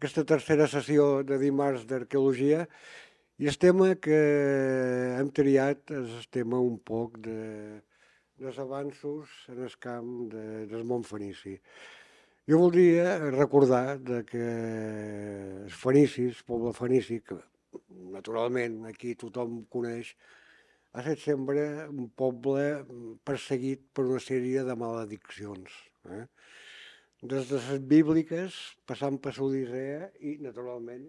aquesta tercera sessió de dimarts d'arqueologia i el tema que hem triat és el tema un poc de, dels avanços en el camp de, del món fenici. Jo voldria recordar de que els fenicis, poble fenici, que naturalment aquí tothom coneix, ha estat sempre un poble perseguit per una sèrie de malediccions. Eh? des de les bíbliques, passant per l'Odissea i, naturalment,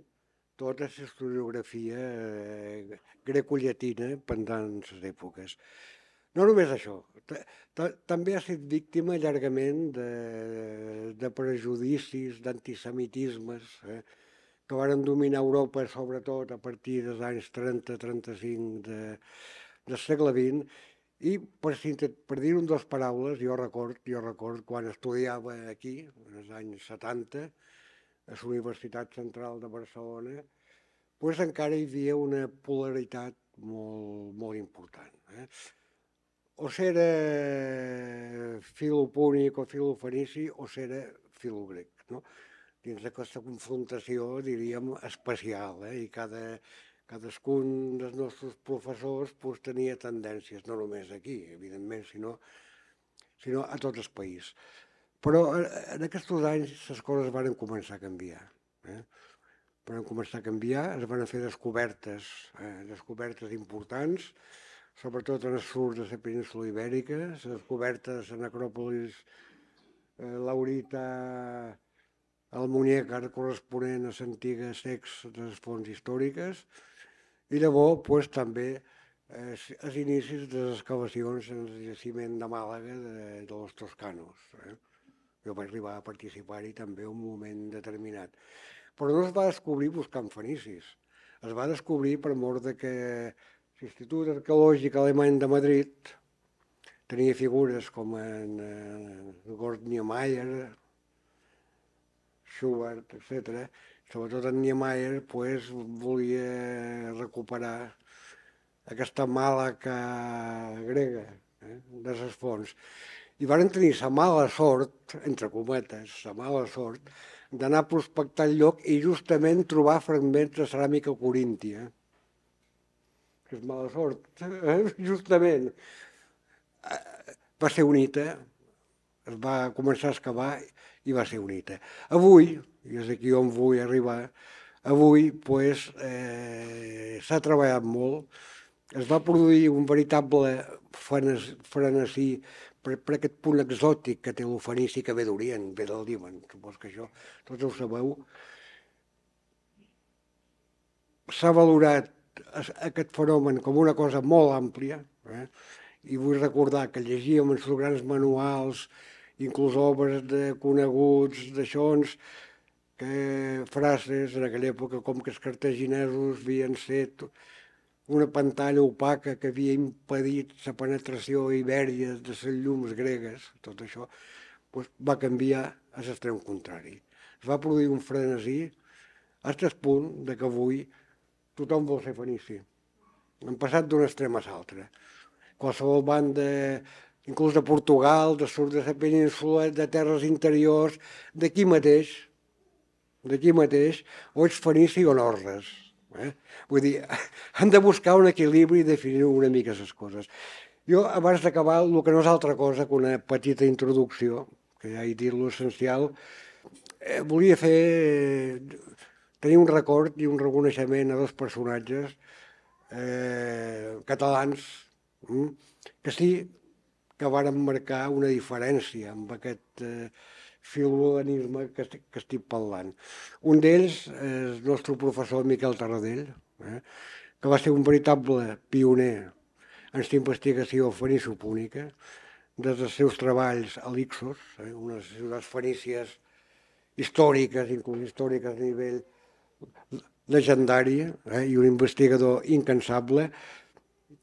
tota historiografia greco eh, grecollatina pendant les èpoques. No només això, també ha estat víctima llargament de, de prejudicis, d'antisemitismes, eh, que varen dominar Europa, sobretot a partir dels anys 30-35 de, del segle XX, i, per, per dir un dos paraules, jo record, jo record quan estudiava aquí, als anys 70, a la Universitat Central de Barcelona, pues encara hi havia una polaritat molt, molt important. Eh? O s'era filopúnic o filofenici o s'era filogrec. No? Dins d'aquesta confrontació, diríem, especial, eh? i cada, cadascun dels nostres professors pues, doncs, tenia tendències, no només aquí, evidentment, sinó, sinó a tots els països. Però eh, en aquests anys les coses van començar a canviar. Eh? Van començar a canviar, es van fer descobertes, eh? descobertes importants, sobretot en el sud de la península ibèrica, les descobertes en Necròpolis, eh, l'aurita, el muñeca corresponent a antigues sex de les fonts històriques, i llavors pues, també eh, els inicis de les excavacions en el jaciment de Màlaga de, dels toscanos. Eh? Jo vaig arribar a participar-hi també un moment determinat. Però no es va descobrir buscant fenicis. Es va descobrir per mort de que l'Institut Arqueològic Alemany de Madrid tenia figures com en, en eh, Gordnia Mayer, Schubert, etc., sobretot en Niemeyer, pues, volia recuperar aquesta mala que grega eh, de les fonts. I varen tenir la mala sort, entre cometes, la mala sort, d'anar a prospectar el lloc i justament trobar fragments de ceràmica coríntia. Que és mala sort, eh? justament. Eh, va ser unita, es va començar a excavar i va ser unita. Avui, i és aquí on vull arribar, avui pues, eh, s'ha treballat molt, es va produir un veritable frenesí per, per aquest punt exòtic que té l'ofenici que ve d'Orient, ve del Líban, supos que això tots ho sabeu. S'ha valorat aquest fenomen com una cosa molt àmplia, eh? i vull recordar que llegíem els grans manuals, inclús obres de coneguts, d'aixòns, que frases en aquella època com que els cartaginesos havien set una pantalla opaca que havia impedit la penetració ibèria de les llums gregues, tot això, doncs va canviar a l'extrem contrari. Es va produir un frenesí a aquest punt de que avui tothom vol ser fenici. Hem passat d'un extrem a l'altre. Qualsevol banda inclús de Portugal, de sud de la península, de terres interiors, d'aquí mateix, d'aquí mateix, o ets feliç i no res. Eh? Vull dir, han de buscar un equilibri i definir una mica aquestes coses. Jo, abans d'acabar, el que no és altra cosa que una petita introducció, que ja he dit l'essencial, eh, volia fer... Eh, tenir un record i un reconeixement a dos personatges eh, catalans eh, que sí que varen marcar una diferència amb aquest eh, filoanisme que, que estic parlant. Un d'ells és el nostre professor Miquel Tarradell, eh, que va ser un veritable pioner en la investigació fenissopúnica, des dels seus treballs a l'Ixos, eh, unes ciutats fenícies històriques, inclús històriques a nivell legendària, eh, i un investigador incansable,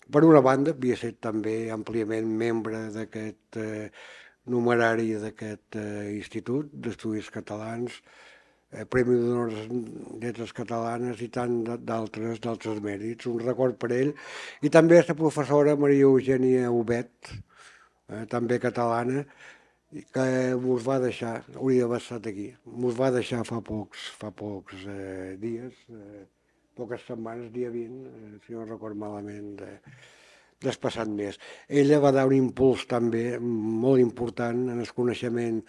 per una banda, havia estat també àmpliament membre d'aquest eh, numerari d'aquest eh, Institut d'Estudis Catalans, eh, Premi d'Honor Lletres Catalanes i tant d'altres d'altres mèrits. Un record per ell. I també la professora Maria Eugènia Ubet, eh, també catalana, que mos va deixar, hauria d'haver estat aquí, mos va deixar fa pocs, fa pocs eh, dies, eh, poques setmanes, dia 20, eh, si no record malament, eh, despassat més. Ella va dar un impuls també molt important en el coneixement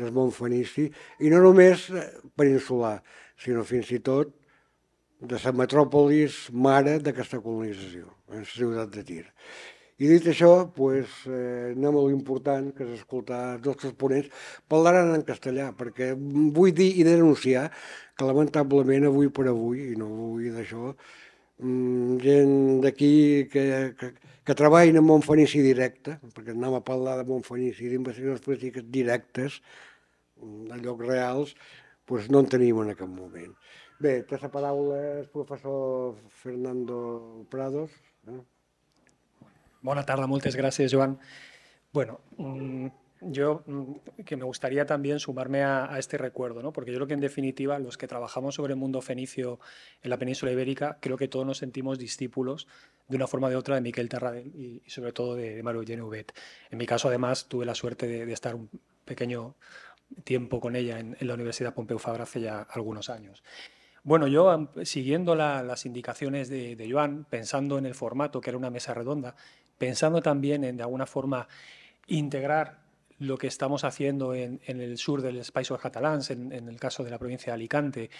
del món fenici, i no només eh, peninsular, sinó fins i tot de la metròpolis mare d'aquesta colonització, en la ciutat de Tir. I dit això, pues, eh, anem a l'important, que és escoltar els nostres ponents. Parlaran en castellà, perquè vull dir i denunciar que lamentablement avui per avui, i no vull d'això, Mm, gent d'aquí que, que, que treballen en Montfenici directe, perquè anàvem a parlar de Montfenici, d'investigacions polítiques directes, mm, de llocs reals, doncs no en tenim en aquest moment. Bé, té la paraula el professor Fernando Prados. Eh? Bona tarda, moltes gràcies, Joan. Bueno, mm yo mm, que me gustaría también sumarme a, este recuerdo, ¿no? porque yo creo que en definitiva los que trabajamos sobre el mundo fenicio en la península ibérica, creo que todos nos sentimos discípulos de una forma de otra de Miquel Terradel y, sobre todo de, Mario Mario En mi caso además tuve la suerte de, estar un pequeño tiempo con ella en, la Universidad Pompeu Fabra hace ya algunos años. Bueno, yo siguiendo las indicaciones de, de Joan, pensando en el formato, que era una mesa redonda, pensando también en de alguna forma integrar lo que estamos haciendo en, el sur del espacio Catalans, en, el caso de la provincia de Alicante,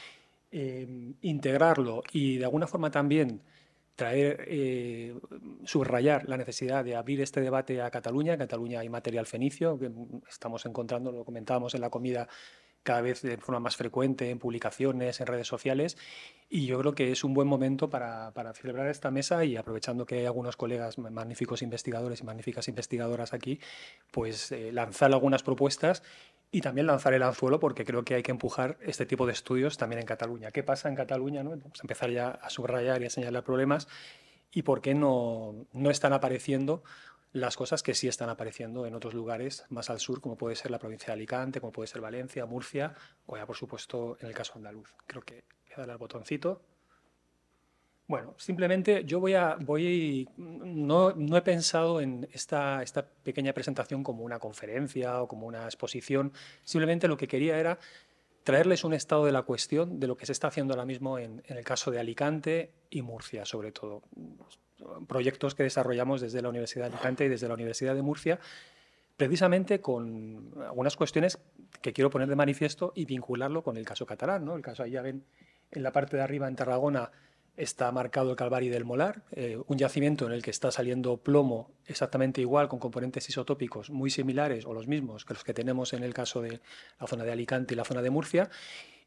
eh, integrarlo y de alguna forma también traer, eh, subrayar la necesidad de abrir este debate a Cataluña. Cataluña hay material fenicio, que estamos encontrando, lo comentábamos en la comida cada vez de forma más frecuente en publicaciones, en redes sociales. Y yo creo que es un buen momento para, celebrar esta mesa y aprovechando que hay algunos colegas magníficos investigadores y magníficas investigadoras aquí, pues eh, lanzar algunas propuestas y también lanzar el anzuelo porque creo que hay que empujar este tipo de estudios también en Cataluña. ¿Qué pasa en Cataluña? Vamos a empezar ya a subrayar y a señalar problemas y por qué no, no están apareciendo las cosas que sí están apareciendo en otros lugares más al sur, como puede ser la provincia de Alicante, como puede ser Valencia, Murcia, o ya por supuesto en el caso andaluz. Creo que voy a darle al botoncito. Bueno, simplemente yo voy a. Voy, no, no, he pensado en esta, esta pequeña presentación como una conferencia o como una exposición. Simplemente lo que quería era traerles un estado de la cuestión de lo que se está haciendo ahora mismo en, el caso de Alicante y Murcia, sobre todo. Proyectos que desarrollamos desde la Universidad de Alicante y desde la Universidad de Murcia, precisamente con algunas cuestiones que quiero poner de manifiesto y vincularlo con el caso catalán. El caso ahí ya ven, en la parte de arriba en Tarragona está marcado el calvario del Molar, eh, un yacimiento en el que está saliendo plomo exactamente igual, con componentes isotópicos muy similares o los mismos que los que tenemos en el caso de la zona de Alicante y la zona de Murcia.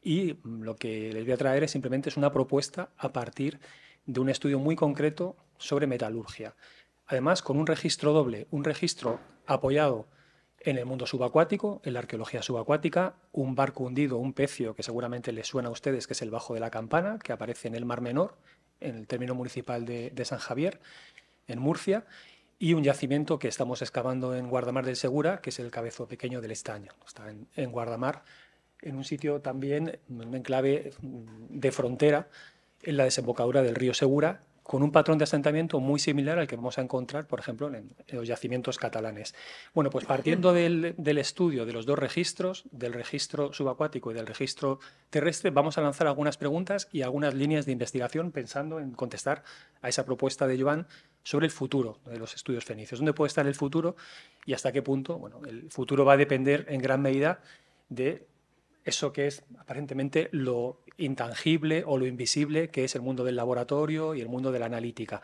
Y mm, lo que les voy a traer es simplemente es una propuesta a partir de un estudio muy concreto sobre metalurgia. Además, con un registro doble, un registro apoyado en el mundo subacuático, en la arqueología subacuática, un barco hundido, un pecio que seguramente les suena a ustedes, que es el Bajo de la Campana, que aparece en el Mar Menor, en el término municipal de, San Javier, en Murcia, y un yacimiento que estamos excavando en Guardamar del Segura, que es el cabezo pequeño del estaño. Está en, en Guardamar, en un sitio también, un enclave de frontera, en la desembocadura del río Segura, con un patrón de asentamiento muy similar al que vamos a encontrar, por ejemplo, en, los yacimientos catalanes. Bueno, pues partiendo del, estudio de los dos registros, del registro subacuático y del registro terrestre, vamos a lanzar algunas preguntas y algunas líneas de investigación pensando en contestar a esa propuesta de Joan sobre el futuro de los estudios fenicios. ¿Dónde puede estar el futuro y hasta qué punto? Bueno, el futuro va a depender en gran medida de eso que es aparentemente lo intangible o lo invisible, que es el mundo del laboratorio y el mundo de la analítica.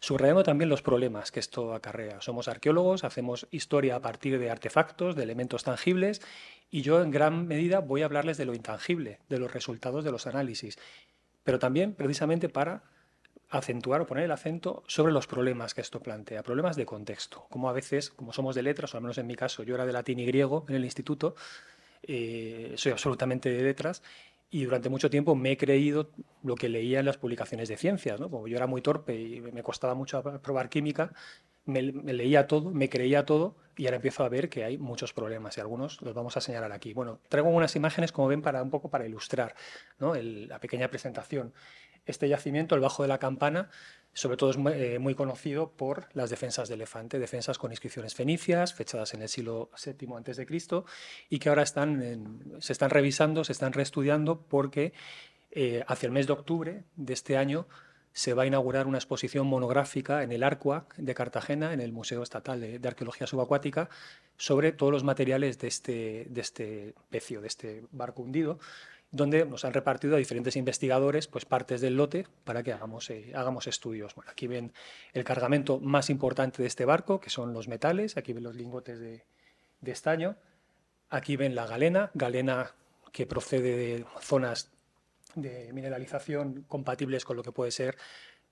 Subrayando también los problemas que esto acarrea. Somos arqueólogos, hacemos historia a partir de artefactos, de elementos tangibles, y yo en gran medida voy a hablarles de lo intangible, de los resultados de los análisis, pero también precisamente para acentuar o poner el acento sobre los problemas que esto plantea, problemas de contexto, como a veces, como somos de letras, o al menos en mi caso, yo era de latín y griego en el instituto, eh, soy absolutamente de letras, y durante mucho tiempo me he creído lo que leía en las publicaciones de ciencias. ¿no? Como yo era muy torpe y me costaba mucho probar química, me, leía todo, me creía todo y ahora empiezo a ver que hay muchos problemas y algunos los vamos a señalar aquí. Bueno, traigo unas imágenes, como ven, para un poco para ilustrar la pequeña presentación. Este yacimiento, el Bajo de la Campana, sobre todo es eh, muy, conocido por las defensas de elefante, defensas con inscripciones fenicias, fechadas en el siglo VII a.C., y que ahora se están revisando, se están reestudiando, porque eh, hacia el mes de octubre de este año se va a inaugurar una exposición monográfica en el Arcua de Cartagena, en el Museo Estatal de, Arqueología Subacuática, sobre todos los materiales de este, este pecio, de este barco hundido, donde nos han repartido a diferentes investigadores pues, partes del lote para que hagamos, eh, hagamos estudios. aquí ven el cargamento más importante de este barco, que son los metales, aquí ven los lingotes de, de estaño, aquí ven la galena, galena que procede de zonas de mineralización compatibles con lo que puede ser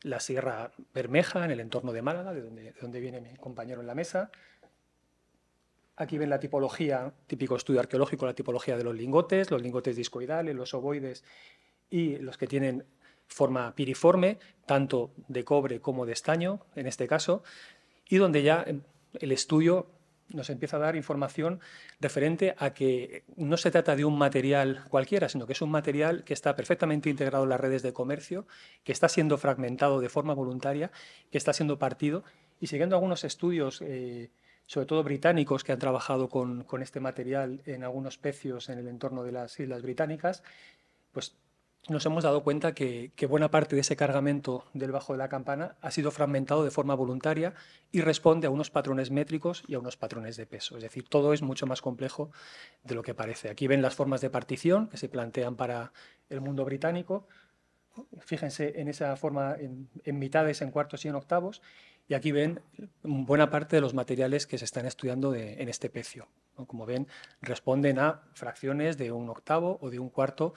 la Sierra Bermeja, en el entorno de Málaga, donde, de donde viene mi compañero en la mesa, Aquí ven la tipología, típico estudio arqueológico, la tipología de los lingotes, los lingotes discoidales, los ovoides y los que tienen forma piriforme, tanto de cobre como de estaño, en este caso, y donde ya el estudio nos empieza a dar información referente a que no se trata de un material cualquiera, sino que es un material que está perfectamente integrado en las redes de comercio, que está siendo fragmentado de forma voluntaria, que está siendo partido, y siguiendo algunos estudios eh, sobre todo británicos que han trabajado con, este material en algunos pecios en el entorno de las Islas Británicas, pues nos hemos dado cuenta que, buena parte de ese cargamento del bajo de la campana ha sido fragmentado de forma voluntaria y responde a unos patrones métricos y a unos patrones de peso. Es decir, todo es mucho más complejo de lo que parece. Aquí ven las formas de partición que se plantean para el mundo británico. Fíjense en esa forma en mitades, en cuartos y en octavos. Y aquí ven buena parte de los materiales que se están estudiando en este pecio. Como ven, responden a fracciones de un octavo o de un cuarto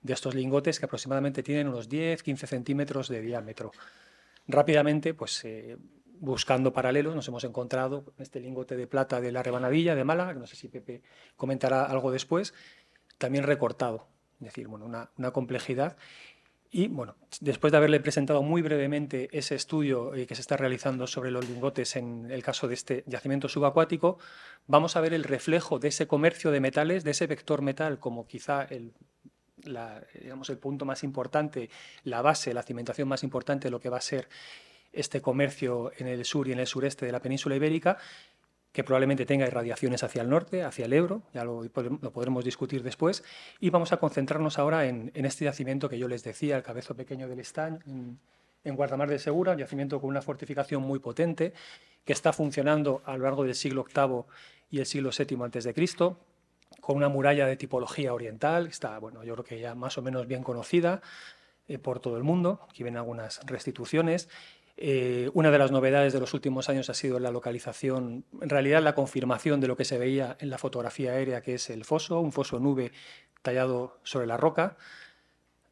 de estos lingotes que aproximadamente tienen unos 10-15 centímetros de diámetro. Rápidamente, pues eh, buscando paralelos, nos hemos encontrado este lingote de plata de la rebanadilla de Málaga, que no sé si Pepe comentará algo después, también recortado. Es decir, bueno, una complejidad. Y bueno, después de haberle presentado muy brevemente ese estudio eh, que se está realizando sobre los lingotes en el caso de este yacimiento subacuático, vamos a ver el reflejo de ese comercio de metales, de ese vector metal como quizá el, digamos, el punto más importante, la base, la cimentación más importante de lo que va a ser este comercio en el sur y en el sureste de la península ibérica, que probablemente tenga irradiaciones hacia el norte, hacia el Ebro, ya lo, podremos discutir después, y vamos a concentrarnos ahora en, este yacimiento que yo les decía, el cabezo pequeño del estaño, en, Guardamar de Segura, un yacimiento con una fortificación muy potente, que está funcionando a lo largo del siglo VIII y el siglo VII a.C., con una muralla de tipología oriental, que está, bueno, yo creo que ya más o menos bien conocida eh, por todo el mundo, aquí ven algunas restituciones, eh, una de las novedades de los últimos años ha sido la localización, en realidad la confirmación de lo que se veía en la fotografía aérea, que es el foso, un foso nube tallado sobre la roca.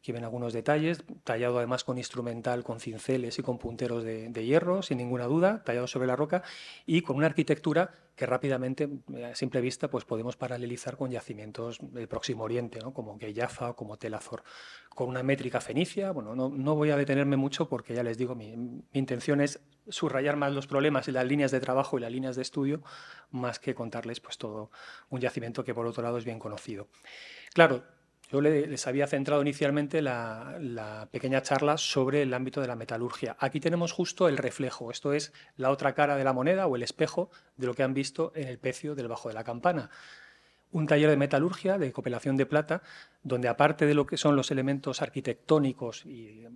Aquí ven algunos detalles, tallado además con instrumental, con cinceles y con punteros de, hierro, sin ninguna duda, tallado sobre la roca y con una arquitectura que rápidamente, eh, a simple vista, pues podemos paralelizar con yacimientos del Próximo Oriente, ¿no? como Geyaza o como Telazor, con una métrica fenicia. Bueno, no, voy a detenerme mucho porque ya les digo, mi, mi intención es subrayar más los problemas y las líneas de trabajo y las líneas de estudio, más que contarles pues todo un yacimiento que por otro lado es bien conocido. Claro, yo les había centrado inicialmente la, pequeña charla sobre el ámbito de la metalurgia. Aquí tenemos justo el reflejo, esto es la otra cara de la moneda o el espejo de lo que han visto en el pecio del bajo de la campana. Un taller de metalurgia, de copelación de plata, donde aparte de lo que son los elementos arquitectónicos y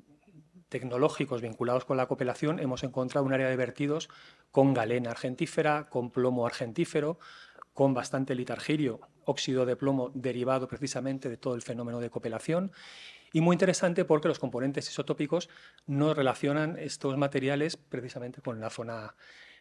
tecnológicos vinculados con la copelación, hemos encontrado un área de vertidos con galena argentífera, con plomo argentífero, con bastante litargirio óxido de plomo derivado precisamente de todo el fenómeno de copelación. Y muy interesante porque los componentes isotópicos no relacionan estos materiales precisamente con la zona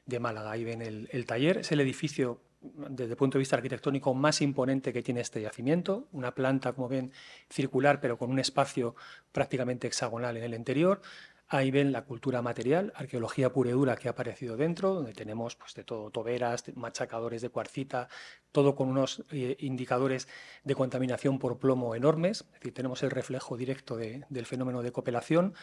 de Málaga. Ahí ven el, el taller, es el edificio desde el punto de vista arquitectónico más imponente que tiene este yacimiento, una planta, como ven, circular, pero con un espacio prácticamente hexagonal en el interior, Ahí ven la cultura material, arqueología pura y dura que ha aparecido dentro, donde tenemos pues, de todo, toberas, machacadores de cuarcita, todo con unos eh, indicadores de contaminación por plomo enormes. Es decir, tenemos el reflejo directo del fenómeno de copelación.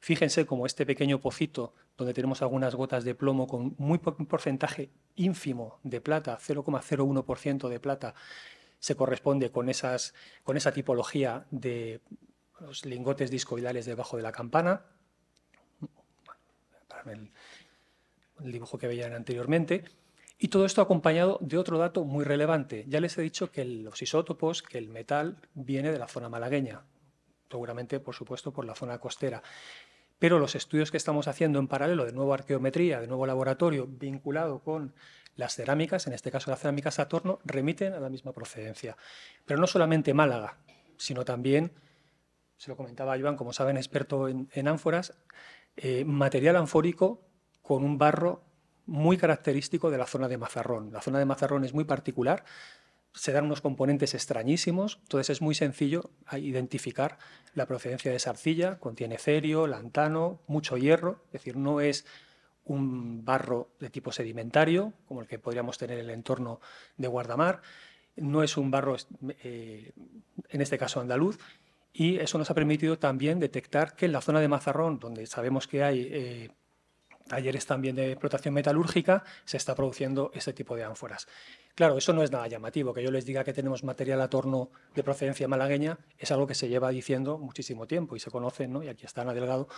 Fíjense como este pequeño pocito, donde tenemos algunas gotas de plomo con muy porcentaje ínfimo de plata, 0,01% de plata, se corresponde con, esas, con esa tipología de los lingotes discoidales debajo de la campana el, dibujo que veían anteriormente. Y todo esto acompañado de otro dato muy relevante. Ya les he dicho que los isótopos, que el metal viene de la zona malagueña, seguramente, por supuesto, por la zona costera. Pero los estudios que estamos haciendo en paralelo, de nueva arqueometría, de nuevo laboratorio, vinculado con las cerámicas, en este caso cerámicas cerámica Saturno, remiten a la misma procedencia. Pero no solamente Málaga, sino también, se lo comentaba Iván, como saben, experto en ánforas, eh, material anfórico con un barro muy característico de la zona de Mazarrón. La zona de Mazarrón es muy particular, se dan unos componentes extrañísimos, entonces es muy sencillo identificar la procedencia de esa arcilla, contiene cerio, lantano, mucho hierro, es decir, no es un barro de tipo sedimentario, como el que podríamos tener en el entorno de Guardamar, no es un barro, eh, en este caso andaluz, y eso nos ha permitido también detectar que en la zona de Mazarrón, donde sabemos que hay eh, talleres también de explotación metalúrgica, se está produciendo este tipo de ánforas. Claro, eso no es nada llamativo, que yo les diga que tenemos material a torno de procedencia malagueña, es algo que se lleva diciendo muchísimo tiempo y se conocen, y aquí están adelgados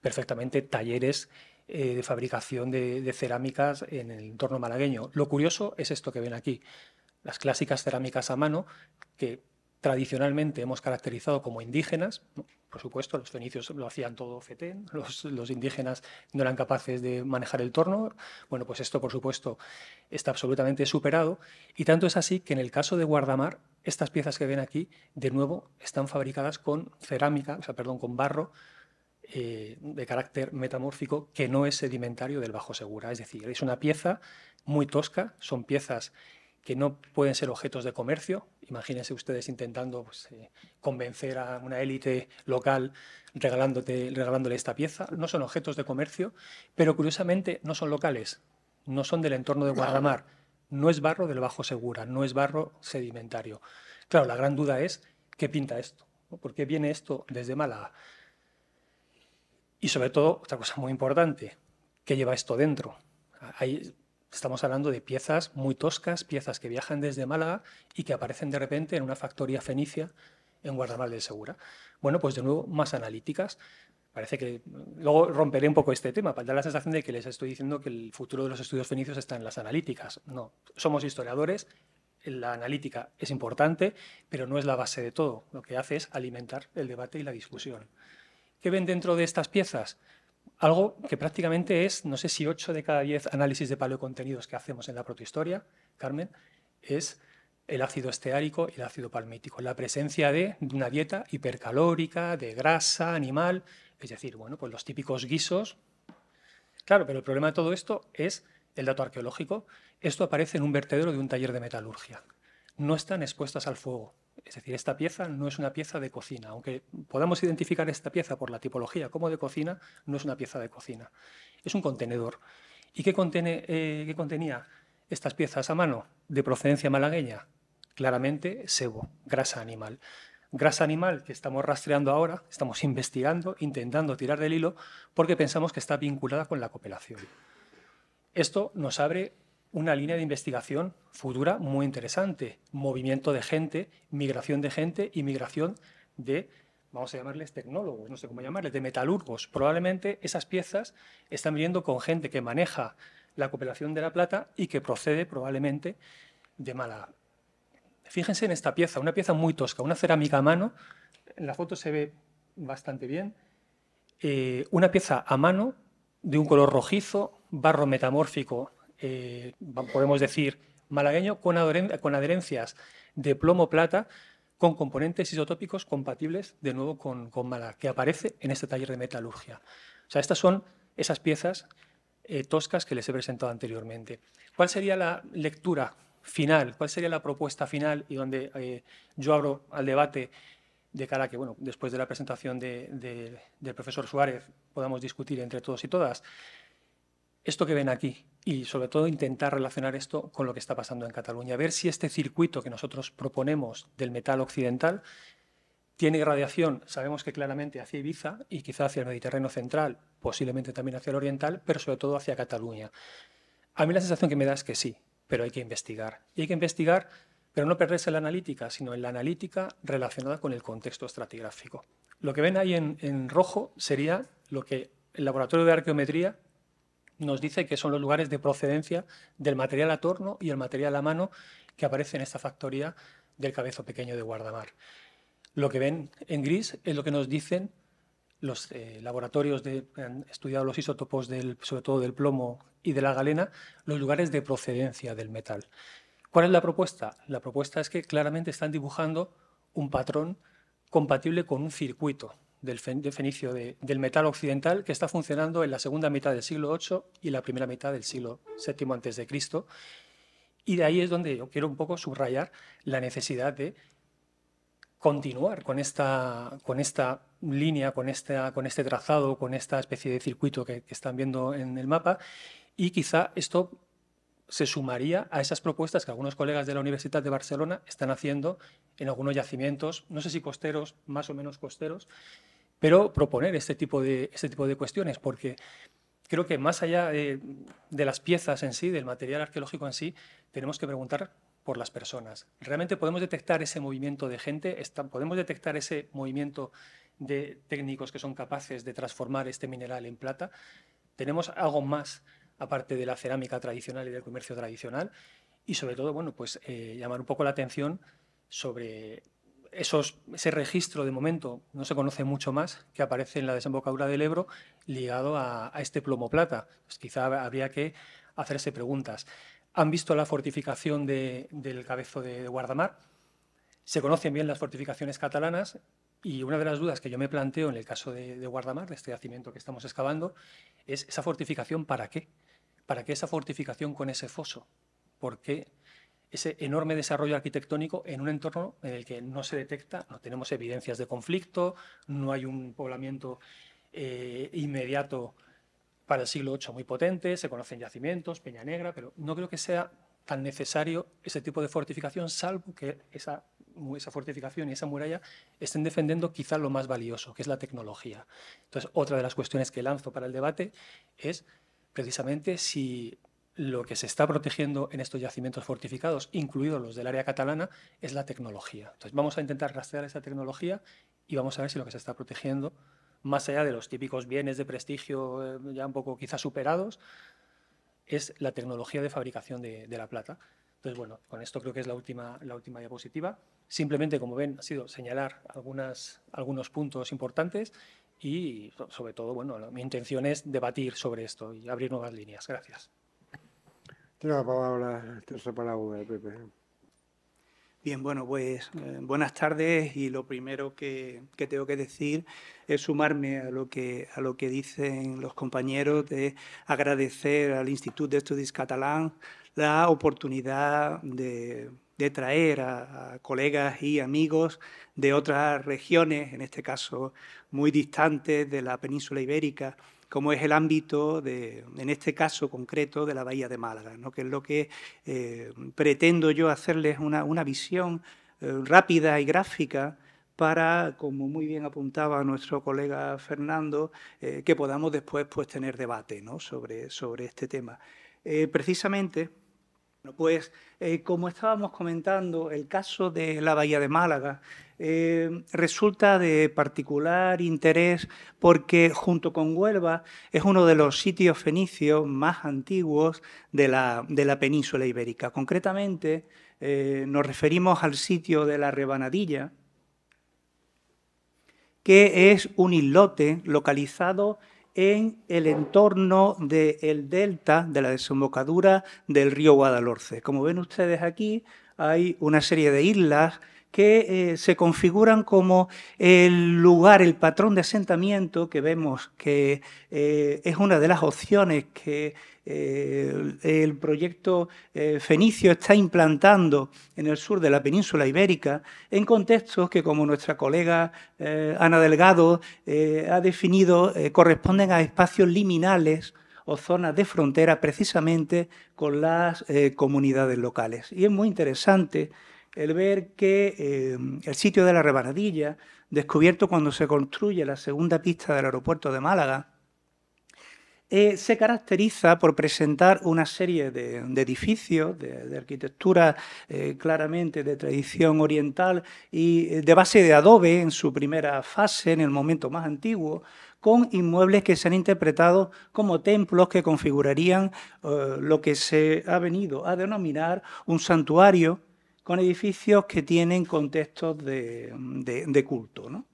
perfectamente talleres eh, de fabricación de, de cerámicas en el entorno malagueño. Lo curioso es esto que ven aquí, las clásicas cerámicas a mano, que tradicionalmente hemos caracterizado como indígenas. Por supuesto, los fenicios lo hacían todo fetén, los, indígenas no eran capaces de manejar el torno. Bueno, pues esto, por supuesto, está absolutamente superado. Y tanto es así que en el caso de Guardamar, estas piezas que ven aquí, de nuevo, están fabricadas con cerámica, o sea, perdón, con barro eh, de carácter metamórfico que no es sedimentario del Bajo Segura. Es decir, es una pieza muy tosca, son piezas que no pueden ser objetos de comercio. Imagínense ustedes intentando pues, eh, convencer a una élite local regalándole esta pieza. No son objetos de comercio, pero curiosamente no son locales, no son del entorno de Guardamar, no es barro del Bajo Segura, no es barro sedimentario. Claro, la gran duda es, ¿qué pinta esto? ¿Por qué viene esto desde Málaga? Y sobre todo, otra cosa muy importante, ¿qué lleva esto dentro? Hay, Estamos hablando de piezas muy toscas, piezas que viajan desde Málaga y que aparecen de repente en una factoría fenicia en Guardamal de Segura. Bueno, pues de nuevo, más analíticas. Parece que mm, luego romperé un poco este tema para dar la sensación de que les estoy diciendo que el futuro de los estudios fenicios está en las analíticas. No, somos historiadores, la analítica es importante, pero no es la base de todo. Lo que hace es alimentar el debate y la discusión. ¿Qué ven dentro de estas piezas? Algo que prácticamente es, no sé si 8 de cada 10 análisis de paleocontenidos que hacemos en la protohistoria, Carmen, es el ácido esteárico y el ácido palmítico, la presencia de una dieta hipercalórica, de grasa animal, es decir, bueno, pues los típicos guisos. Claro, pero el problema de todo esto es el dato arqueológico. Esto aparece en un vertedero de un taller de metalurgia. No están expuestas al fuego, es decir, esta pieza no es una pieza de cocina. Aunque podamos identificar esta pieza por la tipología como de cocina, no es una pieza de cocina. Es un contenedor. ¿Y qué, eh, contenía estas piezas a mano? De procedencia malagueña. Claramente sebo, grasa animal. Grasa animal que estamos rastreando ahora, estamos investigando, intentando tirar del hilo, porque pensamos que está vinculada con la cooperación. Esto nos abre una línea de investigación futura muy interesante. Movimiento de gente, migración de gente y migración de, vamos a llamarles tecnólogos, no sé cómo llamarles, de metalurgos. Probablemente esas piezas están viniendo con gente que maneja la cooperación de la plata y que procede probablemente de mala Fíjense en esta pieza, una pieza muy tosca, una cerámica a mano. En la foto se ve bastante bien. Eh, una pieza a mano de un color rojizo, barro metamórfico eh, podemos decir, malagueño con, adherencias de plomo-plata con componentes isotópicos compatibles de nuevo con, con que aparece en este taller de metalurgia. O sea, estas son esas piezas eh, toscas que les he presentado anteriormente. ¿Cuál sería la lectura final? ¿Cuál sería la propuesta final? Y donde eh, yo abro al debate de cara a que, bueno, después de la presentación del profesor Suárez podamos discutir entre todos y todas. Esto que ven aquí, y sobre todo intentar relacionar esto con lo que está pasando en Cataluña, ver si este circuito que nosotros proponemos del metal occidental tiene radiación, sabemos que claramente hacia Ibiza y quizá hacia el Mediterráneo central, posiblemente también hacia el oriental, pero sobre todo hacia Cataluña. A mí la sensación que me da es que sí, pero hay que investigar. Y hay que investigar, pero no perderse en la analítica, sino en la analítica relacionada con el contexto estratigráfico. Lo que ven ahí en, en rojo sería lo que el laboratorio de arqueometría nos dice que son los lugares de procedencia del material a torno y el material a mano que aparece en esta factoría del cabezo pequeño de Guardamar. Lo que ven en gris es lo que nos dicen los eh, laboratorios que han estudiado los isótopos, sobre todo del plomo y de la galena, los lugares de procedencia del metal. ¿Cuál es la propuesta? La propuesta es que claramente están dibujando un patrón compatible con un circuito, del fenicio del metal occidental que está funcionando en la segunda mitad del siglo VIII y la primera mitad del siglo VII antes de Cristo. Y de ahí es donde yo quiero un poco subrayar la necesidad de continuar con esta, con esta línea, con, esta, con este trazado, con esta especie de circuito que, que están viendo en el mapa. Y quizá esto se sumaría a esas propuestas que algunos colegas de la Universidad de Barcelona están haciendo en algunos yacimientos, no sé si costeros, más o menos costeros, pero proponer este tipo de, este tipo de cuestiones, porque creo que más allá de, las piezas en sí, del material arqueológico en sí, tenemos que preguntar por las personas. ¿Realmente podemos detectar ese movimiento de gente? ¿Podemos detectar ese movimiento de técnicos que son capaces de transformar este mineral en plata? ¿Tenemos algo más aparte de la cerámica tradicional y del comercio tradicional? Y sobre todo, bueno, pues eh, llamar un poco la atención sobre ese registro de momento no se conoce mucho más que aparece en la desembocadura del Ebro ligado a, este plomo plata. Pues quizá habría que hacerse preguntas. ¿Han visto la fortificación del cabezo de, Guardamar? Se conocen bien las fortificaciones catalanas y una de las dudas que yo me planteo en el caso de, de Guardamar, de este yacimiento que estamos excavando, es esa fortificación para qué. ¿Para qué esa fortificación con ese foso? ¿Por qué ese enorme desarrollo arquitectónico en un entorno en el que no se detecta, no tenemos evidencias de conflicto, no hay un poblamiento eh, inmediato para el siglo VIII muy potente, se conocen yacimientos, Peña Negra, pero no creo que sea tan necesario ese tipo de fortificación, salvo que esa, esa fortificación y esa muralla estén defendiendo quizá lo más valioso, que es la tecnología. Entonces, otra de las cuestiones que lanzo para el debate es precisamente si lo que se está protegiendo en estos yacimientos fortificados, incluidos los del área catalana, es la tecnología. Entonces vamos a intentar rastrear esa tecnología y vamos a ver si lo que se está protegiendo, más allá de los típicos bienes de prestigio eh, ya un poco quizás superados, es la tecnología de fabricación de, de la plata. Entonces, bueno, con esto creo que es la última, la última diapositiva. Simplemente, como ven, ha sido señalar algunas, algunos puntos importantes y, sobre todo, bueno, mi intención es debatir sobre esto y abrir nuevas líneas. Gracias. Tiene la palabra, tercera palabra, Pepe. Bien, bueno, pues eh, buenas tardes y lo primero que, tengo que decir es sumarme a lo, que, a lo que dicen los compañeros de agradecer al Instituto de Estudios Catalán la oportunidad de, traer a, colegas y amigos de otras regiones, en este caso muy distantes de la península ibérica, como es el ámbito, de, en este caso concreto, de la Bahía de Málaga, que es lo que eh, pretendo yo hacerles una, visión eh, rápida y gráfica para, como muy bien apuntaba nuestro colega Fernando, eh, que podamos después pues, tener debate sobre, sobre este tema. precisamente, pues, como estábamos comentando, el caso de la Bahía de Málaga eh, resulta de particular interés porque junto con Huelva es uno de los sitios fenicios más antiguos de la, península ibérica. Concretamente eh, nos referimos al sitio de la rebanadilla, que es un islote localizado en el entorno del delta de la desembocadura del río Guadalhorce. Como ven ustedes aquí, hay una serie de islas que eh, se configuran como el lugar, el patrón de asentamiento que vemos que eh, es una de las opciones que eh, el proyecto fenicio está implantando en el sur de la península ibérica, en contextos que, como nuestra colega Ana Delgado ha definido, corresponden a espacios liminales o zonas de frontera precisamente con las comunidades locales. Y es muy interesante el ver que em, el sitio de la rebanadilla, descubierto cuando se construye la segunda pista del aeropuerto de Málaga, eh, se caracteriza por presentar una serie de, edificios de, arquitectura eh, claramente de tradición oriental y eh, de base de adobe en su primera fase, en el momento más antiguo, con inmuebles que se han interpretado como templos que configurarían lo que se ha venido a denominar un santuario con edificios que tienen contextos de, culto. ¿no?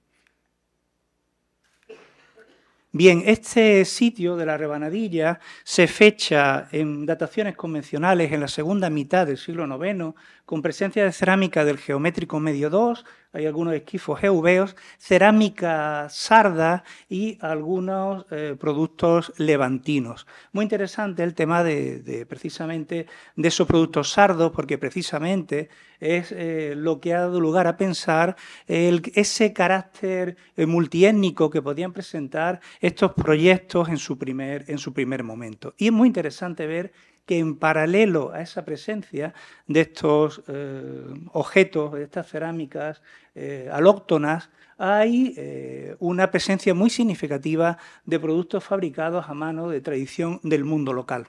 Bien, este sitio de la rebanadilla se fecha en dataciones convencionales en la segunda mitad del siglo IX, con presencia de cerámica del geométrico medio II hay algunos esquifos eubeos, cerámica sarda y algunos eh, productos levantinos. Muy interesante el tema de, precisamente de esos productos sardos, porque precisamente es eh, lo que ha dado lugar a pensar ese carácter eh, multietnico que podían presentar estos proyectos en su primer, en su primer momento. Y es muy interesante ver que en paralelo a esa presencia de estos eh, objetos, de estas cerámicas eh, alóctonas, hay eh, una presencia muy significativa de productos fabricados a mano de tradición del mundo local.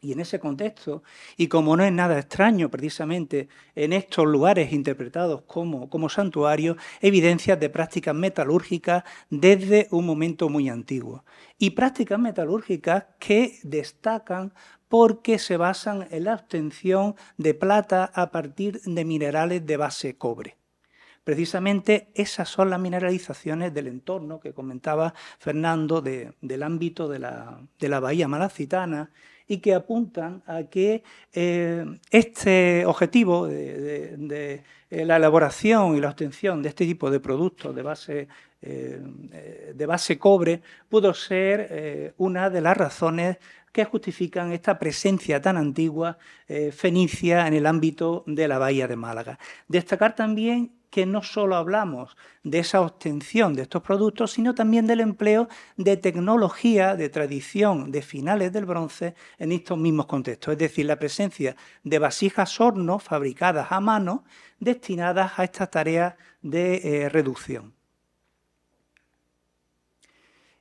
Y en ese contexto, y como no es nada extraño precisamente en estos lugares interpretados como, santuarios, evidencias de prácticas metalúrgicas desde un momento muy antiguo. Y prácticas metalúrgicas que destacan porque se basan en la obtención de plata a partir de minerales de base cobre. Precisamente esas son las mineralizaciones del entorno que comentaba Fernando del ámbito de la, de la bahía malacitana y que apuntan a que eh, este objetivo de, eh, la elaboración y la obtención de este tipo de productos de base, eh, de base cobre pudo ser una de las razones que justifican esta presencia tan antigua fenicia en el ámbito de la bahía de Málaga. Destacar también que no solo hablamos de esa obtención de estos productos, sino también del empleo de tecnología, de tradición de finales del bronce en estos mismos contextos. Es decir, la presencia de vasijas horno fabricadas a mano destinadas a estas tareas de eh, reducción.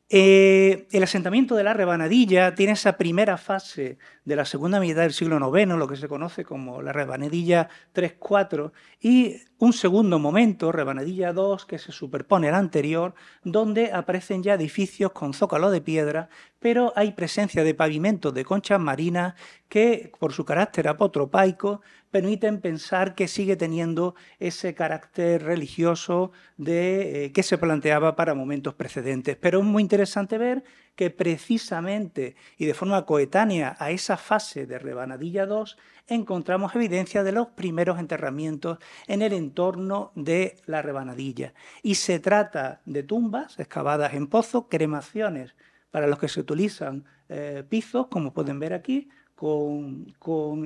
Eh, el asentamiento de la rebanadilla tiene esa primera fase de la segunda mitad del siglo IX, lo que se conoce como la rebanadilla 3-4, y un segundo momento, rebanadilla 2, que se superpone al anterior, donde aparecen ya edificios con zócalo de piedra, pero hay presencia de pavimentos de conchas marinas que, por su carácter apotropaico, permiten pensar que sigue teniendo ese carácter religioso de, eh, que se planteaba para momentos precedentes. Pero es muy interesante ver que precisamente y de forma coetánea a esa fase de Rebanadilla 2 encontramos evidencia de los primeros enterramientos en el entorno de la Rebanadilla. Y se trata de tumbas excavadas en pozo, cremaciones para los que se utilizan eh, pisos, como pueden ver aquí, con,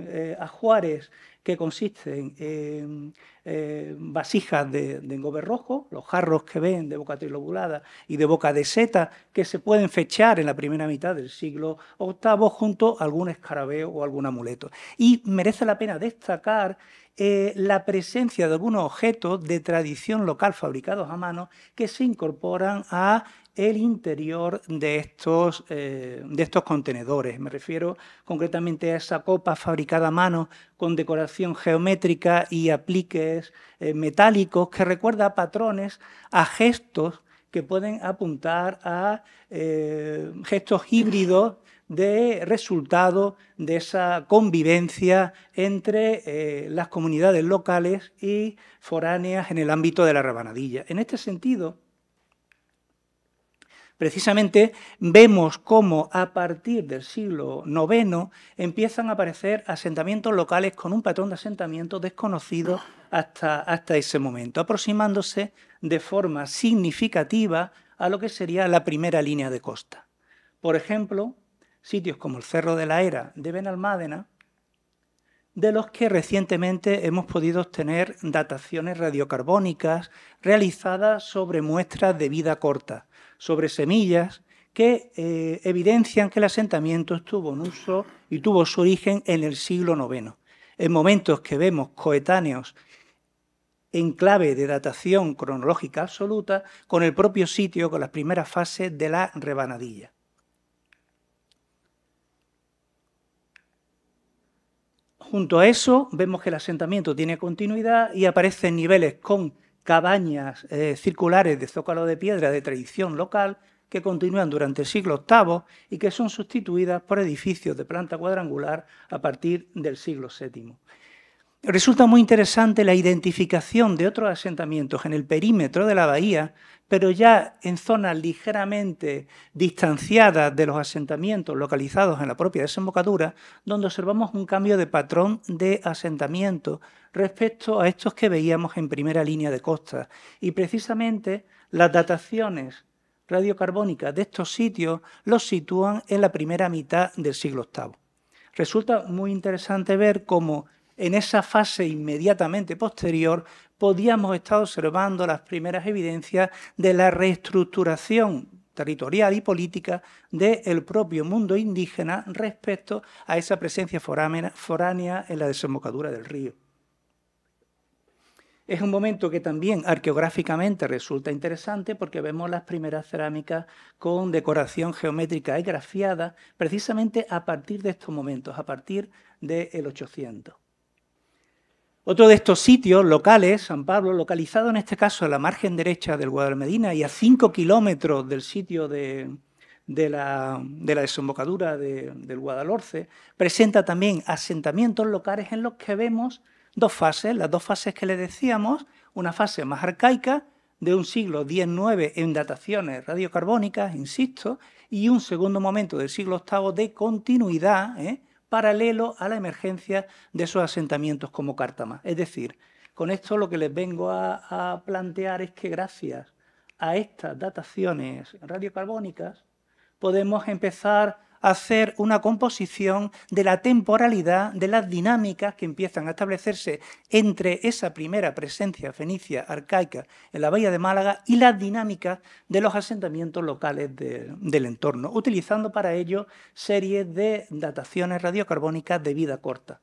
eh, ajuares que consisten en eh, vasijas de, engober engobe rojo, los jarros que ven de boca trilobulada y de boca de seta, que se pueden fechar en la primera mitad del siglo VIII junto a algún escarabeo o algún amuleto. Y merece la pena destacar eh, la presencia de algunos objetos de tradición local fabricados a mano que se incorporan a el interior de estos, eh, de estos contenedores. Me refiero concretamente a esa copa fabricada a mano con decoración geométrica y apliques eh, metálicos que recuerda a patrones, a gestos que pueden apuntar a eh, gestos híbridos de resultado de esa convivencia entre eh, las comunidades locales y foráneas en el ámbito de la rebanadilla. En este sentido, precisamente vemos cómo a partir del siglo IX empiezan a aparecer asentamientos locales con un patrón de asentamiento desconocido hasta, hasta ese momento, aproximándose de forma significativa a lo que sería la primera línea de costa. Por ejemplo, sitios como el Cerro de la Era de Benalmádena, de los que recientemente hemos podido obtener dataciones radiocarbónicas realizadas sobre muestras de vida corta, sobre semillas que eh, evidencian que el asentamiento estuvo en uso y tuvo su origen en el siglo IX. En momentos que vemos coetáneos en clave de datación cronológica absoluta con el propio sitio, con las primeras fases de la rebanadilla. Junto a eso, vemos que el asentamiento tiene continuidad y aparecen niveles con cabañas eh, circulares de zócalo de piedra de tradición local que continúan durante el siglo VIII y que son sustituidas por edificios de planta cuadrangular a partir del siglo VII. Resulta muy interesante la identificación de otros asentamientos en el perímetro de la bahía pero ya en zonas ligeramente distanciadas de los asentamientos localizados en la propia desembocadura, donde observamos un cambio de patrón de asentamiento respecto a estos que veíamos en primera línea de costa. Y precisamente las dataciones radiocarbónicas de estos sitios los sitúan en la primera mitad del siglo VIII. Resulta muy interesante ver cómo en esa fase inmediatamente posterior podíamos estar observando las primeras evidencias de la reestructuración territorial y política del propio mundo indígena respecto a esa presencia foránea en la desembocadura del río. Es un momento que también arqueográficamente resulta interesante porque vemos las primeras cerámicas con decoración geométrica y grafiada precisamente a partir de estos momentos, a partir del 800. Otro de estos sitios locales, San Pablo, localizado en este caso a la margen derecha del Guadalmedina y a 5 kilómetros del sitio de, la, desembocadura del Guadalhorce, presenta también asentamientos locales en los que vemos dos fases, las dos fases que le decíamos, una fase más arcaica de un siglo XIX en dataciones radiocarbónicas, insisto, y un segundo momento del siglo VIII de continuidad, ¿eh? paralelo a la emergencia de esos asentamientos como Cártama. Es decir, con esto lo que les vengo a, a plantear es que gracias a estas dataciones radiocarbónicas podemos empezar hacer una composición de la temporalidad, de las dinámicas que empiezan a establecerse entre esa primera presencia fenicia arcaica en la bahía de Málaga y las dinámicas de los asentamientos locales del entorno, utilizando para ello series de dataciones radiocarbónicas de vida corta.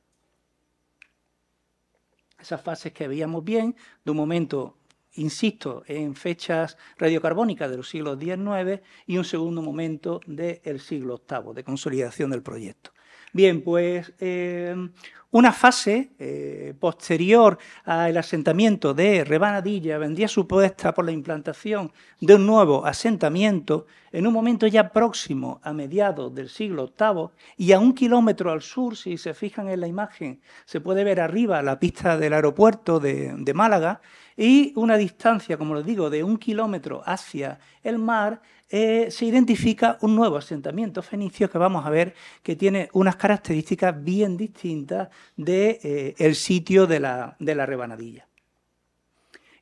Esas fases que veíamos bien, de un momento insisto, en fechas radiocarbónicas de los siglos XIX y un segundo momento del siglo VIII, de consolidación del proyecto. Bien, pues em, una fase eh, posterior al asentamiento de Rebanadilla vendría supuesta por la implantación de un nuevo asentamiento en un momento ya próximo a mediados del siglo VIII y a un kilómetro al sur, si se fijan en la imagen, se puede ver arriba la pista del aeropuerto de Málaga y una distancia, como les digo, de un kilómetro hacia el mar, eh, se identifica un nuevo asentamiento fenicio que vamos a ver que tiene unas características bien distintas del de, eh, sitio de la, rebanadilla.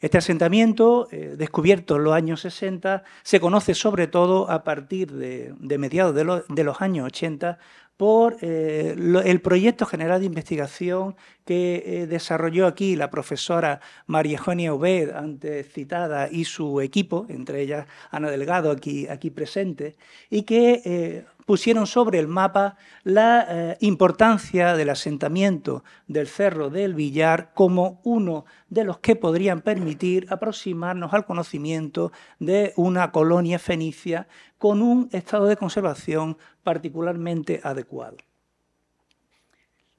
Este asentamiento, eh, descubierto en los años 60, se conoce sobre todo a partir de, mediados de, los años 80 por el proyecto general de investigación que eh, desarrolló aquí la profesora María Eugenia Obed, antes citada, y su equipo, entre ellas Ana Delgado, aquí, aquí presente, y que eh, pusieron sobre el mapa la eh, importancia del asentamiento del Cerro del Villar como uno de los que podrían permitir aproximarnos al conocimiento de una colonia fenicia con un estado de conservación particularmente adecuado.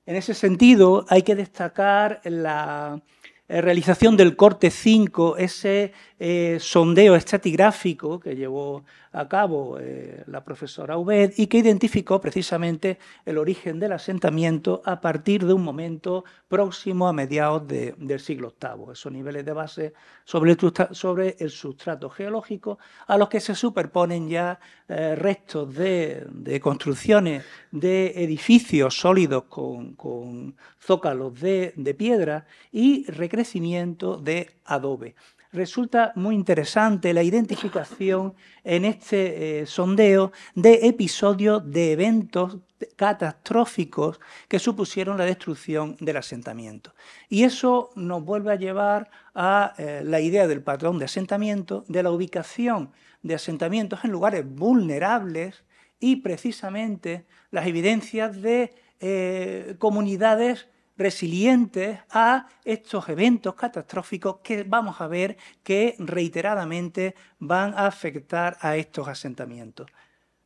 En ese sentido, hay que destacar la eh, realización del corte 5, ese eh, sondeo estratigráfico que llevó a cabo eh, la profesora Ubed y que identificó precisamente el origen del asentamiento a partir de un momento próximo a mediados del siglo VIII. Esos niveles de base sobre el, sustrato geológico a los que se superponen ya eh, restos de, construcciones de edificios sólidos con, zócalos de piedra y recrecimiento de adobe resulta muy interesante la identificación en este eh, sondeo de episodios de eventos catastróficos que supusieron la destrucción del asentamiento. Y eso nos vuelve a llevar a eh, la idea del patrón de asentamiento, de la ubicación de asentamientos en lugares vulnerables y precisamente las evidencias de eh, comunidades resilientes a estos eventos catastróficos que vamos a ver que reiteradamente van a afectar a estos asentamientos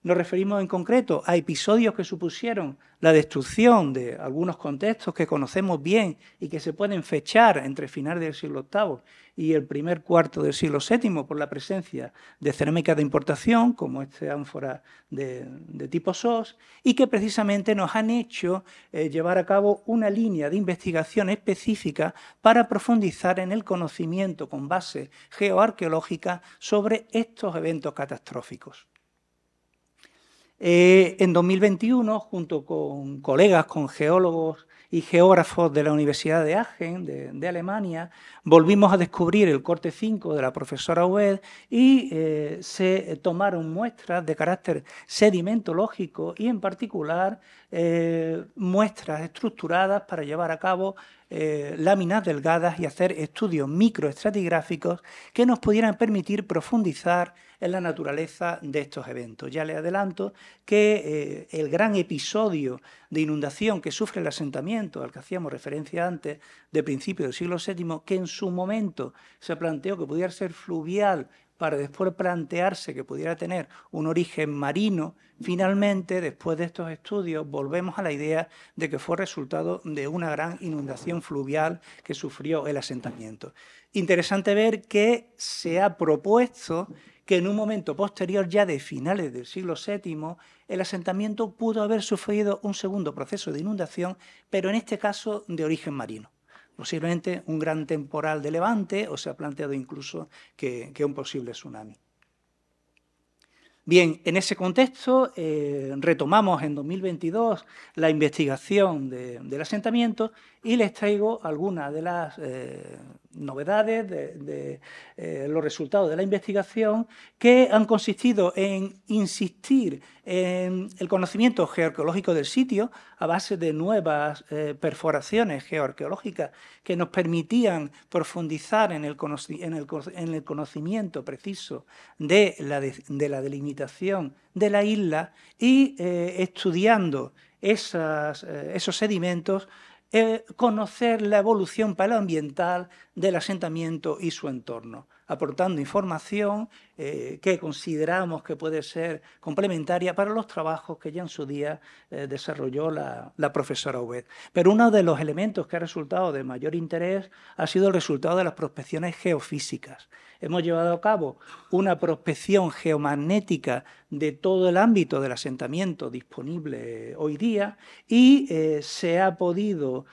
nos referimos en concreto a episodios que supusieron la destrucción de algunos contextos que conocemos bien y que se pueden fechar entre finales del siglo VIII y el primer cuarto del siglo VII por la presencia de cerámica de importación, como este ánfora de, tipo SOS, y que precisamente nos han hecho eh, llevar a cabo una línea de investigación específica para profundizar en el conocimiento con base geoarqueológica sobre estos eventos catastróficos. Eh, en 2021, junto con colegas, con geólogos y geógrafos de la Universidad de Aachen, de, Alemania, volvimos a descubrir el corte 5 de la profesora Ued y eh, se tomaron muestras de carácter sedimentológico y en particular eh, muestras estructuradas para llevar a cabo eh, láminas delgadas y hacer estudios microestratigráficos que nos pudieran permitir profundizar en la naturaleza de estos eventos. Ya le adelanto que eh, el gran episodio de inundación que sufre el asentamiento, al que hacíamos referencia antes, de principios del siglo VII, que en su momento se planteó que pudiera ser fluvial para después plantearse que pudiera tener un origen marino, finalmente, después de estos estudios, volvemos a la idea de que fue resultado de una gran inundación fluvial que sufrió el asentamiento. Interesante ver que se ha propuesto que en un momento posterior, ya de finales del siglo VII, el asentamiento pudo haber sufrido un segundo proceso de inundación, pero en este caso de origen marino posiblemente un gran temporal de levante o se ha planteado incluso que, un posible tsunami. Bien, en ese contexto eh, retomamos en 2022 la investigación del asentamiento y les traigo algunas de las eh, novedades de, eh, los resultados de la investigación que han consistido en insistir en el conocimiento geoarqueológico del sitio a base de nuevas eh, perforaciones geoarqueológicas que nos permitían profundizar en el, conocimiento preciso de la, delimitación de la isla y estudiando esos sedimentos eh, conocer la evolución paleoambiental del asentamiento y su entorno aportando información eh, que consideramos que puede ser complementaria para los trabajos que ya en su día eh, desarrolló la, profesora Obed. Pero uno de los elementos que ha resultado de mayor interés ha sido el resultado de las prospecciones geofísicas. Hemos llevado a cabo una prospección geomagnética de todo el ámbito del asentamiento disponible eh, hoy día y se ha podido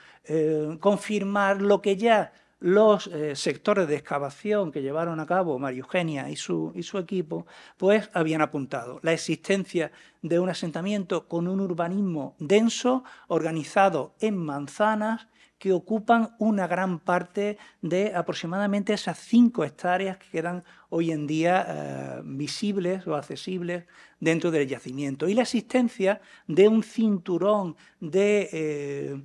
confirmar lo que ya los eh, sectores de excavación que llevaron a cabo María Eugenia y su, y su equipo, pues habían apuntado la existencia de un asentamiento con un urbanismo denso, organizado en manzanas, que ocupan una gran parte de aproximadamente esas cinco hectáreas que quedan hoy en día eh, visibles o accesibles dentro del yacimiento. Y la existencia de un cinturón de eh,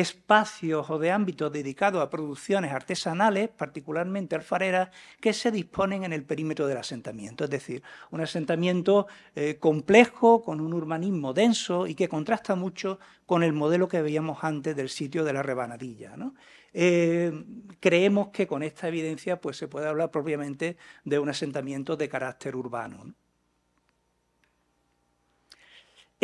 espacios o de ámbitos dedicados a producciones artesanales, particularmente alfareras, que se disponen en el perímetro del asentamiento. Es decir, un asentamiento eh, complejo, con un urbanismo denso y que contrasta mucho con el modelo que veíamos antes del sitio de la rebanadilla. Eh, creemos que con esta evidencia pues, se puede hablar propiamente de un asentamiento de carácter urbano.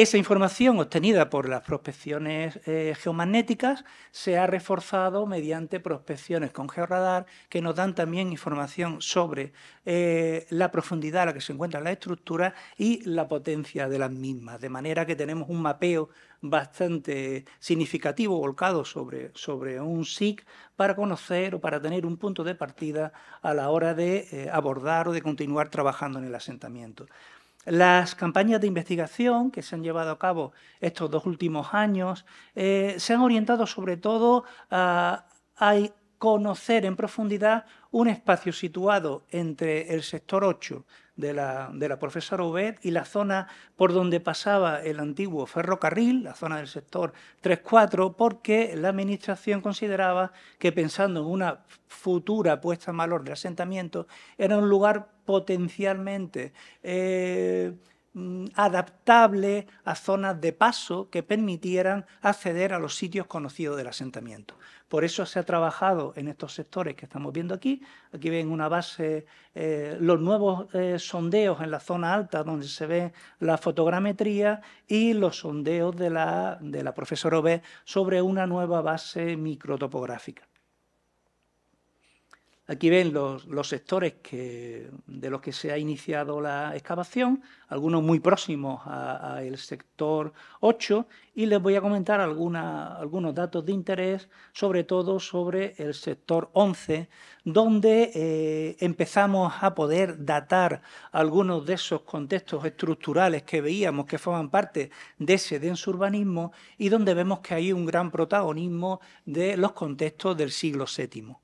Esa información obtenida por las prospecciones eh, geomagnéticas se ha reforzado mediante prospecciones con georradar que nos dan también información sobre eh, la profundidad a la que se encuentran las estructuras y la potencia de las mismas, de manera que tenemos un mapeo bastante significativo volcado sobre, sobre un SIC para conocer o para tener un punto de partida a la hora de eh, abordar o de continuar trabajando en el asentamiento. Las campañas de investigación que se han llevado a cabo estos dos últimos años eh, se han orientado sobre todo a, conocer en profundidad un espacio situado entre el sector 8 de la, profesora Ubed y la zona por donde pasaba el antiguo ferrocarril, la zona del sector 3-4, porque la Administración consideraba que pensando en una futura puesta en valor del asentamiento, era un lugar potencialmente eh, mm, adaptable a zonas de paso que permitieran acceder a los sitios conocidos del asentamiento. Por eso se ha trabajado en estos sectores que estamos viendo aquí. Aquí ven una base, eh, los nuevos eh, sondeos en la zona alta donde se ve la fotogrametría y los sondeos de la, de la profesora B sobre una nueva base microtopográfica. Aquí ven los, sectores de los que se ha iniciado la excavación, algunos muy próximos al sector 8, y les voy a comentar algunos datos de interés, sobre todo sobre el sector 11, donde eh, empezamos a poder datar algunos de esos contextos estructurales que veíamos que forman parte de ese denso urbanismo y donde vemos que hay un gran protagonismo de los contextos del siglo VII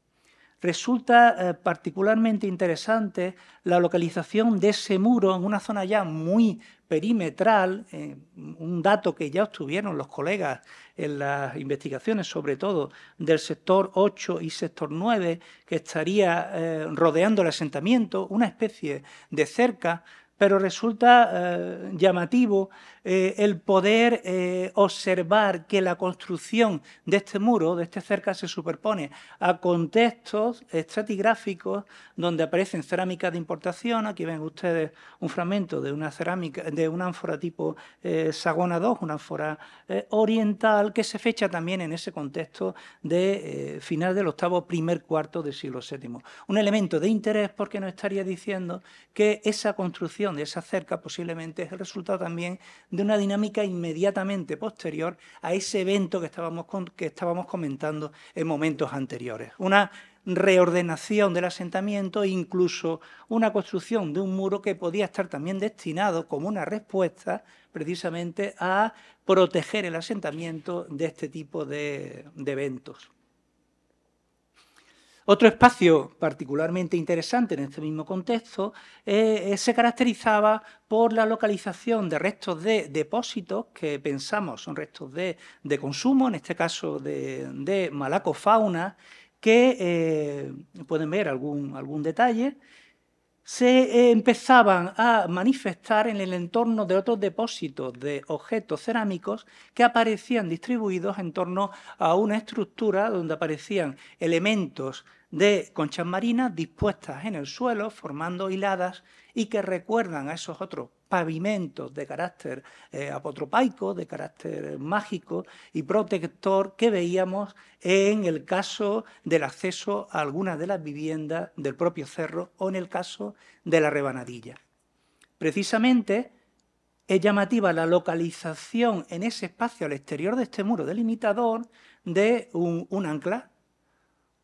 resulta eh, particularmente interesante la localización de ese muro en una zona ya muy perimetral, eh, un dato que ya obtuvieron los colegas en las investigaciones, sobre todo del sector 8 y sector 9, que estaría eh, rodeando el asentamiento, una especie de cerca, pero resulta llamativo eh, el poder eh, observar que la construcción de este muro, de este cerca, se superpone a contextos estratigráficos donde aparecen cerámicas de importación. Aquí ven ustedes un fragmento de una cerámica, de una ánfora tipo eh, Sagona II, una ánfora oriental que se fecha también en ese contexto de final del octavo, primer cuarto del siglo VII. Un elemento de interés porque nos estaría diciendo que esa construcción de esa cerca posiblemente es el resultado también de una dinámica inmediatamente posterior a ese evento que estábamos, que estábamos comentando en momentos anteriores. Una reordenación del asentamiento e incluso una construcción de un muro que podía estar también destinado como una respuesta precisamente a proteger el asentamiento de este tipo de eventos. Otro espacio particularmente interesante en este mismo contexto eh, eh, se caracterizaba por la localización de restos de depósitos que pensamos son restos de, consumo, en este caso de, malacofauna, que eh, pueden ver algún, algún detalle se empezaban a manifestar en el entorno de otros depósitos de objetos cerámicos que aparecían distribuidos en torno a una estructura donde aparecían elementos de conchas marinas dispuestas en el suelo, formando hiladas y que recuerdan a esos otros pavimentos de carácter eh, apotropaico, de carácter mágico y protector que veíamos en el caso del acceso a algunas de las viviendas del propio cerro o en el caso de la rebanadilla. Precisamente es llamativa la localización en ese espacio al exterior de este muro delimitador de un ancla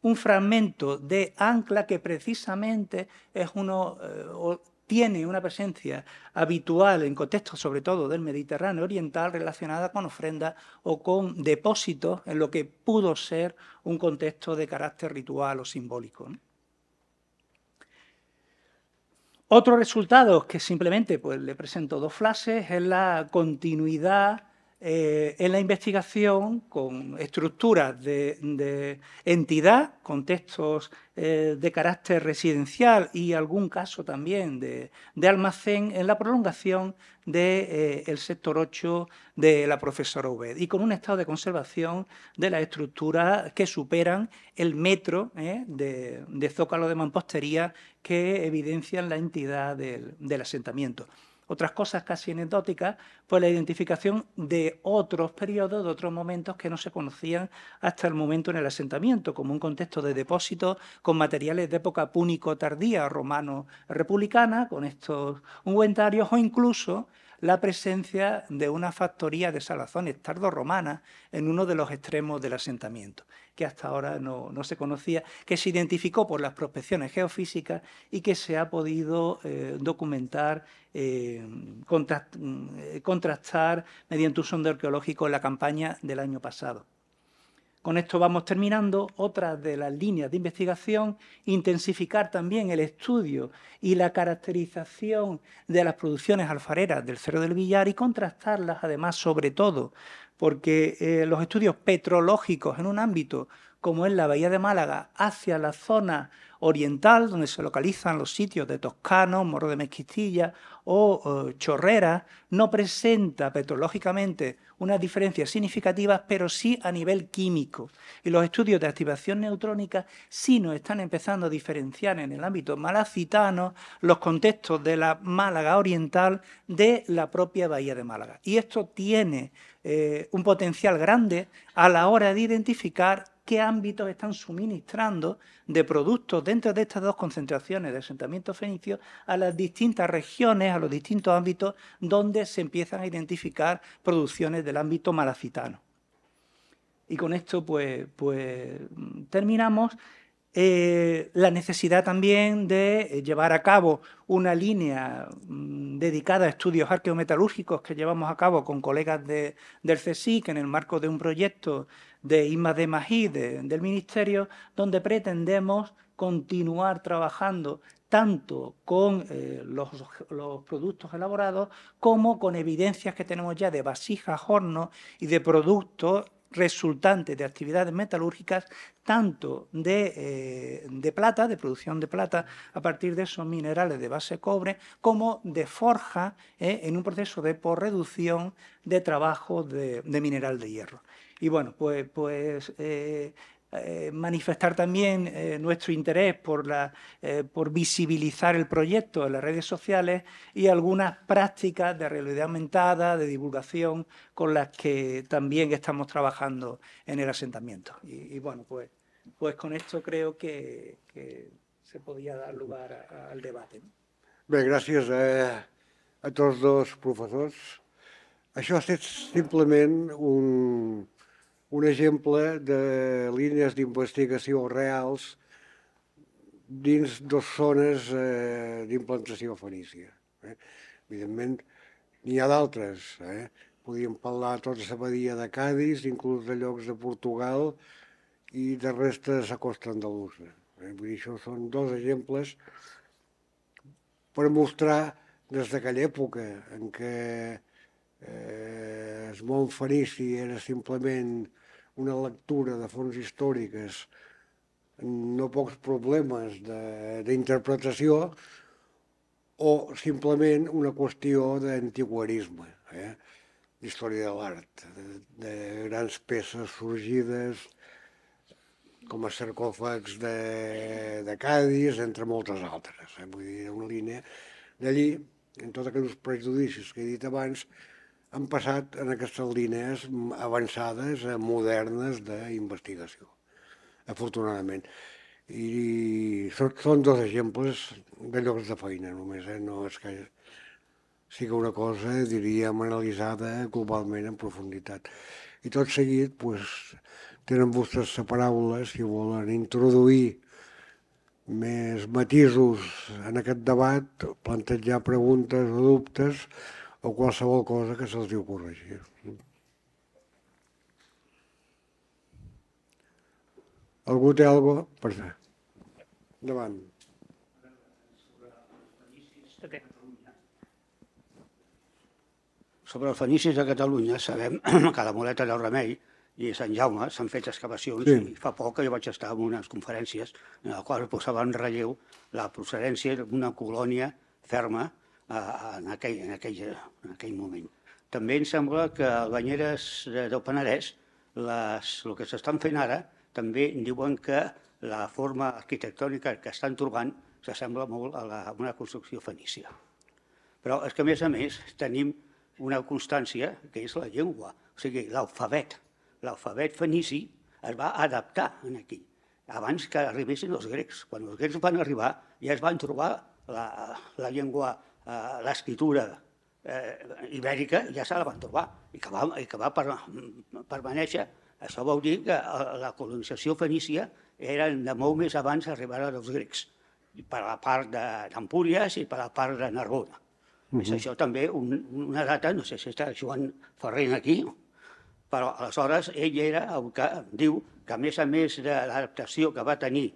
un fragmento de ancla que precisamente es uno, eh, tiene una presencia habitual en contextos sobre todo del Mediterráneo Oriental relacionada con ofrendas o con depósitos en lo que pudo ser un contexto de carácter ritual o simbólico. Otro resultado que simplemente pues, le presento dos frases, es la continuidad eh, en la investigación con estructuras de, entidad, contextos eh, de carácter residencial y algún caso también de, almacén en la prolongación del de, eh, sector 8 de la profesora Ubed y con un estado de conservación de las estructuras que superan el metro de, Zócalo de Mampostería que evidencian la entidad del asentamiento otras cosas casi anecdóticas, pues la identificación de otros periodos, de otros momentos que no se conocían hasta el momento en el asentamiento, como un contexto de depósitos con materiales de época púnico tardía, romano-republicana, con estos ungüentarios, o incluso la presencia de una factoría de salazones tardorromanas en uno de los extremos del asentamiento, que hasta ahora no, se conocía, que se identificó por las prospecciones geofísicas y que se ha podido eh, documentar, eh, mm, eh, contrastar mediante un sondeo arqueológico en la campaña del año pasado. Con esto vamos terminando otra de las líneas de investigación, intensificar también el estudio y la caracterización de las producciones alfareras del Cerro del Villar y contrastarlas además sobre todo, porque eh, los estudios petrológicos en un ámbito como es la Bahía de Málaga hacia la zona oriental, donde se localizan los sitios de Toscano, Morro de Mezquistilla o eh, Chorrera, no presenta petrológicamente unas diferencias significativas, pero sí a nivel químico. Y los estudios de activación neutrónica sí nos están empezando a diferenciar en el ámbito malacitano los contextos de la Málaga oriental de la propia Bahía de Málaga. Y esto tiene eh, un potencial grande a la hora de identificar qué ámbitos están suministrando de productos dentro de estas dos concentraciones de asentamientos fenicios a las distintas regiones, a los distintos ámbitos donde se empiezan a identificar producciones del ámbito malacitano. Y con esto pues, pues terminamos. Eh, la necesidad también de llevar a cabo una línea mm, dedicada a estudios arqueometalúrgicos que llevamos a cabo con colegas del CSIC en el marco de un proyecto de IMADEMAGI, de del Ministerio, donde pretendemos continuar trabajando tanto con eh, los, productos elaborados como con evidencias que tenemos ya de vasijas, hornos y de productos resultantes de actividades metalúrgicas, tanto de, eh, plata, de producción de plata a partir de esos minerales de base cobre, como de forja eh, en un proceso de por reducción de trabajo de mineral de hierro y bueno, pues, pues eh, eh, manifestar también eh, nuestro interés por, la, por visibilizar el proyecto en las redes sociales y algunas prácticas de realidad aumentada, de divulgación, con las que también estamos trabajando en el asentamiento. Y, bueno, pues, pues con esto creo que, se podía dar lugar al debate. Gracias gracias a, todos los dos profesores. ha un, un exemple de línies d'investigació reals dins dos zones eh, d'implantació fenícia. Eh? Evidentment, n'hi ha d'altres. Eh? Podríem parlar tota la badia de Cádiz, inclús de llocs de Portugal i de restes a costa andalusa. Eh? Vull dir, això són dos exemples per mostrar des d'aquella època en què eh, el món fenici era simplement una lectura de fonts històriques no pocs problemes d'interpretació o simplement una qüestió d'antiguarisme, eh? d'història de l'art, de, de grans peces sorgides com a sarcòfags de, de Cádiz, entre moltes altres. Eh? Vull dir, una línia d'allí, en tots aquells prejudicis que he dit abans, han passat en aquestes línies avançades, eh, modernes d'investigació, afortunadament. I són, dos exemples de llocs de feina només, eh? no és que sigui una cosa, diríem, analitzada globalment en profunditat. I tot seguit, pues, tenen vostres la paraula, si volen introduir més matisos en aquest debat, plantejar preguntes o dubtes, o qualsevol cosa que se'ls corregir. Algú té alguna cosa per fer? Endavant. Sobre els fenicis de Catalunya sabem que la Moleta del Remei i Sant Jaume s'han fet excavacions sí. i fa poc que jo vaig estar en unes conferències en les quals posava en relleu la procedència d'una colònia ferma en aquell, en aquell, en aquell moment. També em sembla que a Banyeres del Penedès, les, el que s'estan fent ara, també diuen que la forma arquitectònica que estan trobant s'assembla molt a, la, a una construcció fenícia. Però és que, a més a més, tenim una constància que és la llengua, o sigui, l'alfabet. L'alfabet fenici es va adaptar en aquí, abans que arribessin els grecs. Quan els grecs van arribar ja es van trobar la, la llengua Eh, l'escritura eh, ibèrica ja se la van trobar i que va, i que va per, mm, permanèixer. Això vol dir que eh, la colonització fenícia era de molt més abans d'arribar als grecs, per la part d'Empúries i per la part de Narbona. Uh -huh. És això també un, una data, no sé si està Joan Ferrer aquí, però aleshores ell era el que diu que a més a més de l'adaptació que va tenir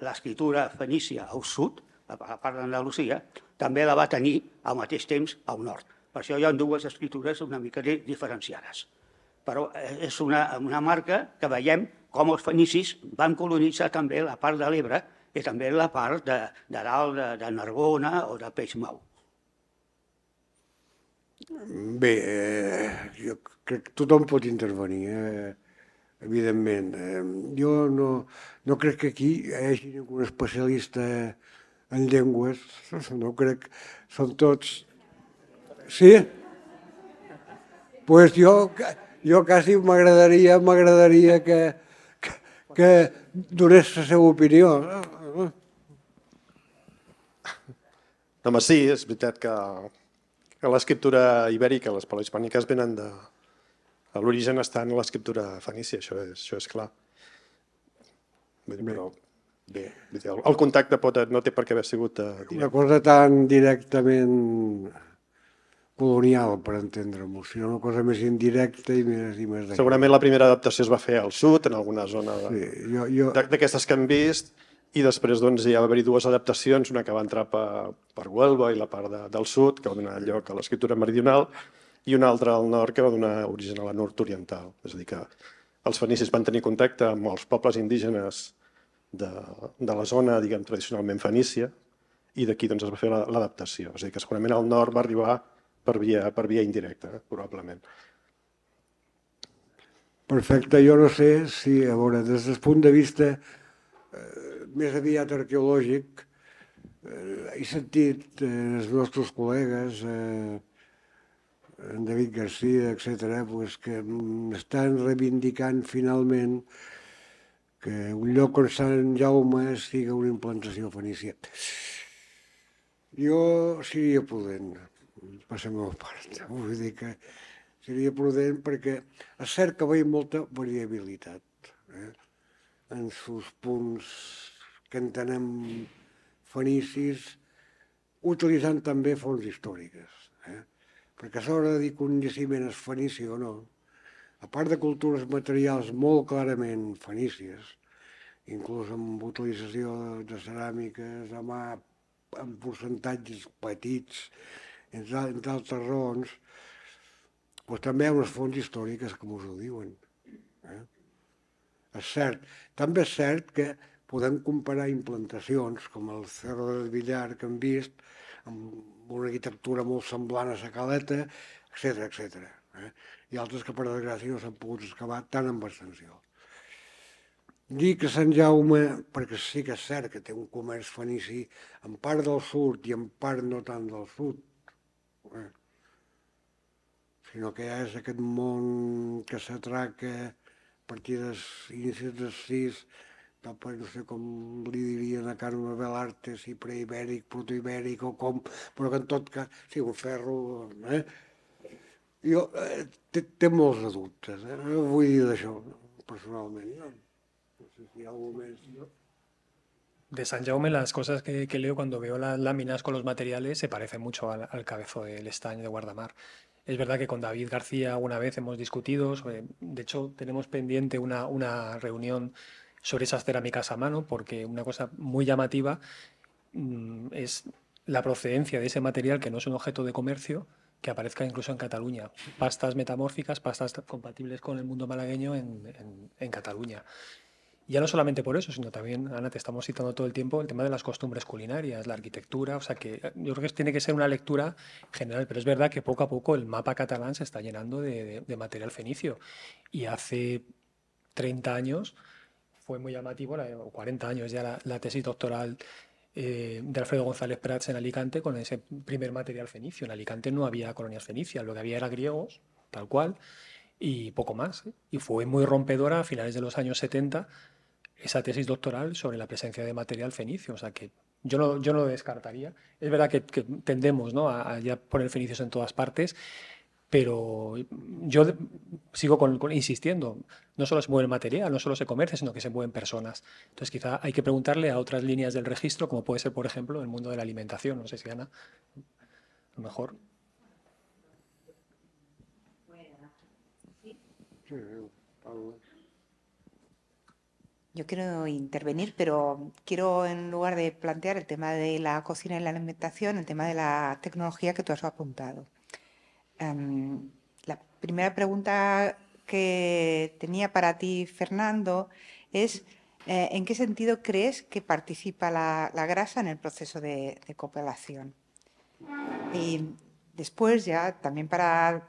l'escritura fenícia al sud, a la part d'Andalusia, també la va tenir al mateix temps al nord. Per això hi ha dues escritures una mica diferenciades. Però eh, és una, una marca que veiem com els fenicis van colonitzar també la part de l'Ebre i també la part de, de dalt de, de Narbona o de Peixmau. Bé, eh, jo crec que tothom pot intervenir. Eh? evidentment. Eh, jo no, no crec que aquí hi hagi ningú especialista eh, en llengües, no crec, són tots... Sí? Doncs pues jo, jo quasi m'agradaria m'agradaria que, que, que donés la seva opinió. No, home, sí, és veritat que, que l'escriptura ibèrica, les hispàniques, venen de... L'origen està en l'escriptura fenícia, això és, això és clar. Però bé, el, el contacte pot, no té per què haver sigut... Eh, una cosa tan directament colonial, per entendre-m'ho, sinó una cosa més indirecta i més... I més Segurament la primera adaptació es va fer al sud, en alguna zona sí, jo, jo... d'aquestes que hem vist, i després doncs, hi va haver dues adaptacions, una que va entrar per, per Huelva i la part de, del sud, que va donar lloc a l'escriptura meridional, i una altra al nord que va donar origen a la nord oriental. És a dir, que els fenicis van tenir contacte amb els pobles indígenes de, de la zona, diguem, tradicionalment fenícia, i d'aquí doncs, es va fer l'adaptació. És a dir, que segurament el nord va arribar per via, per via indirecta, eh, probablement. Perfecte, jo no sé si, a veure, des del punt de vista eh, més aviat arqueològic, eh, he sentit eh, els nostres col·legues, eh, en David Garcia, etc., pues, que mm, estan reivindicant finalment eh, que un lloc on Sant Jaume siga una implantació fenícia. Jo seria prudent, per la meva part, vull dir que seria prudent perquè és cert que veiem molta variabilitat eh? en els punts que entenem fenicis, utilitzant també fonts històriques. Eh? Perquè a l'hora de dir que un jaciment és fenici o no, a part de cultures materials molt clarament fenícies, inclús amb utilització de ceràmiques a mà, amb percentatges petits, entre, entre altres raons, però doncs també hi ha unes fonts històriques com us ho diuen. Eh? És cert. També és cert que podem comparar implantacions com el Cerro del Villar que hem vist, amb una arquitectura molt semblant a la Caleta, etc etc. Eh? i altres que per desgràcia no s'han pogut excavar tant amb extensió. Dir que Sant Jaume, perquè sí que és cert que té un comerç fenici en part del sud i en part no tant del sud, eh? sinó que ja és aquest món que s'atraca a partir dels inicis dels sis, cap a, no sé com li dirien a Carme Belarte, si preibèric, protoibèric o com, però que en tot cas, sí, un ferro, eh? Yo eh, tengo té eh. de no voy dir d'això personalment. No, no sé si hi ha de San Jaume las cosas que, que, leo cuando veo las láminas con los materiales se parecen mucho al, cabezo del estaño de Guardamar. Es verdad que con David García alguna vez hemos discutido, de hecho tenemos pendiente una, una, reunión sobre esas cerámicas a mano, porque una cosa muy llamativa mm, es la procedencia de ese material que no es un objeto de comercio, que aparezca incluso en Cataluña. Pastas metamórficas, pastas compatibles con el mundo malagueño en, en, en, Cataluña. Ya no solamente por eso, sino también, Ana, te estamos citando todo el tiempo el tema de las costumbres culinarias, la arquitectura, o sea que yo creo que tiene que ser una lectura general, pero es verdad que poco a poco el mapa catalán se está llenando de, de, material fenicio. Y hace 30 años fue muy llamativo, o 40 años ya la tesis doctoral eh, de Alfredo González Prats en Alicante con ese primer material fenicio. En Alicante no había colonias fenicias, lo que había era griegos, tal cual, y poco más. ¿eh? Y fue muy rompedora a finales de los años 70 esa tesis doctoral sobre la presencia de material fenicio. O sea que yo no, yo lo descartaría. Es verdad que, tendemos ¿no? a, poner fenicios en todas partes. Pero yo sigo insistiendo, no solo se mueve el material, no solo se comercia, sino que se mueven personas. Entonces quizá hay que preguntarle a otras líneas del registro, como puede ser, por ejemplo, el mundo de la alimentación. No sé si Ana, a lo mejor. Yo quiero intervenir, pero quiero, en lugar de plantear el tema de la cocina y la alimentación, el tema de la tecnología que tú has apuntado. Em, la primera pregunta que tenía para ti, Fernando, es eh, ¿en qué sentido crees que participa la, grasa en el proceso de, de, Y después ya, también para,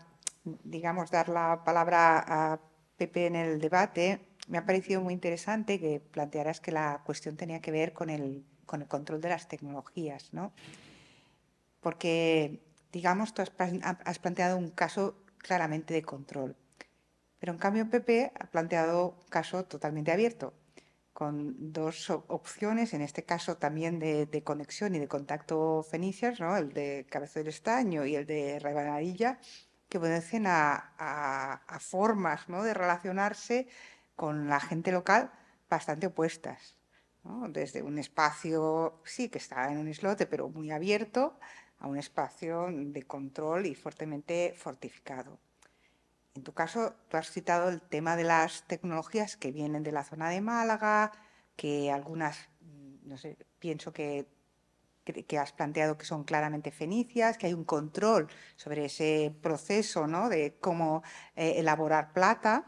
digamos, dar la palabra a Pepe en el debate, me ha parecido muy interesante que plantearas que la cuestión tenía que ver con el, con el control de las tecnologías, ¿no? Porque digamos, tú has, planteado un caso claramente de control. Pero en cambio PP ha planteado un caso totalmente abierto, con dos opciones, en este caso también de, conexión y de contacto fenicias, ¿no? el de cabeza del Estaño y el de Rebanadilla, que obedecen a, a, formas ¿no? de relacionarse con la gente local bastante opuestas. Desde un espacio, sí, que está en un islote, pero muy abierto, a un espacio de control y fuertemente fortificado. En tu caso, tú has citado el tema de las tecnologías que vienen de la zona de Málaga, que algunas, mm, no sé, pienso que, has planteado que son claramente fenicias, que hay un control sobre ese proceso de cómo eh, elaborar plata.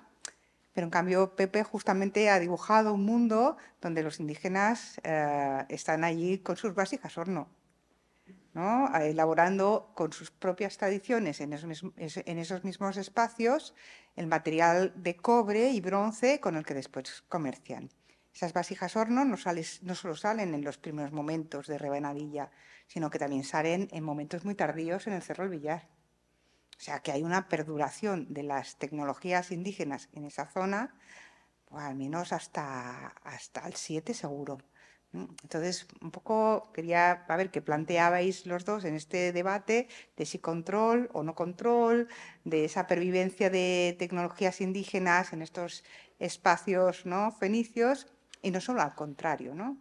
Pero en cambio, Pepe justamente ha dibujado un mundo donde los indígenas eh, están allí con sus vasijas no?, elaborando con sus propias tradiciones en esos, mismos espacios el material de cobre y bronce con el que después comercian. Esas vasijas horno no, solo salen en los primeros momentos de Rebanadilla, sino que también salen en momentos muy tardíos en el Cerro del Villar. O sea que hay una perduración de las tecnologías indígenas en esa zona, pues, al menos hasta, hasta el 7 seguro. Entonces, un poco quería a ver qué planteabais los dos en este debate de si control o no control, de esa pervivencia de tecnologías indígenas en estos espacios ¿no? fenicios, y no solo al contrario, ¿no?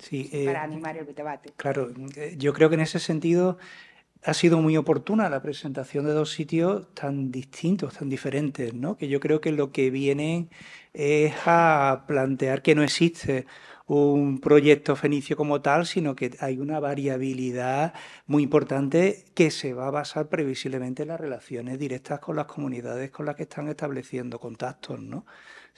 Sí, eh, para animar el debate. Claro, eh, yo creo que en ese sentido ha sido muy oportuna la presentación de dos sitios tan distintos, tan diferentes, ¿no? que yo creo que lo que vienen es a plantear que no existe un proyecto fenicio como tal, sino que hay una variabilidad muy importante que se va a basar previsiblemente en las relaciones directas con las comunidades con las que están estableciendo contactos. ¿no?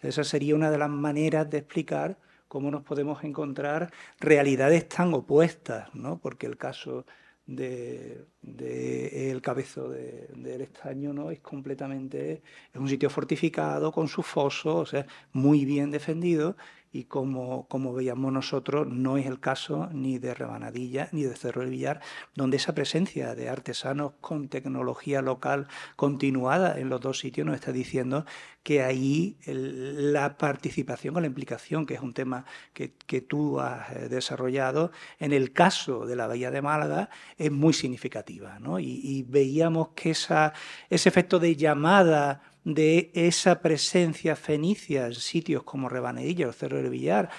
esa sería una de las maneras de explicar cómo nos podemos encontrar realidades tan opuestas, ¿no? porque el caso de, el cabezo del estaño, ¿no? Es completamente, es un sitio fortificado con su foso... o sea, muy bien defendido y como, como veíamos nosotros, no es el caso ni de Rebanadilla ni de Cerro del Villar, donde esa presencia de artesanos con tecnología local continuada en los dos sitios nos está diciendo que ahí la participación o la implicación, que es un tema que, tú has eh, desarrollado, en el caso de la Bahía de Málaga es muy significativa. Y, veíamos que esa, ese efecto de llamada de esa presencia fenicia en sitios como Rebanedilla o Cerro del Villar,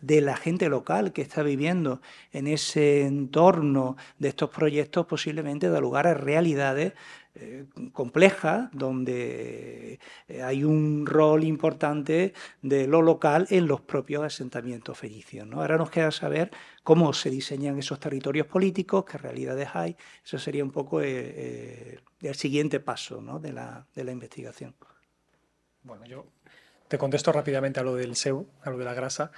de la gente local que está viviendo en ese entorno de estos proyectos posiblemente da lugar a realidades eh, complejas donde eh, hay un rol importante de lo local en los propios asentamientos fenicios. ¿no? Ahora nos queda saber cómo se diseñan esos territorios políticos, qué realidades hay. Eso sería un poco eh, del siguiente paso ¿no? de, la, investigación. Bueno, yo te contesto rápidamente a lo del SEU, a lo de la grasa.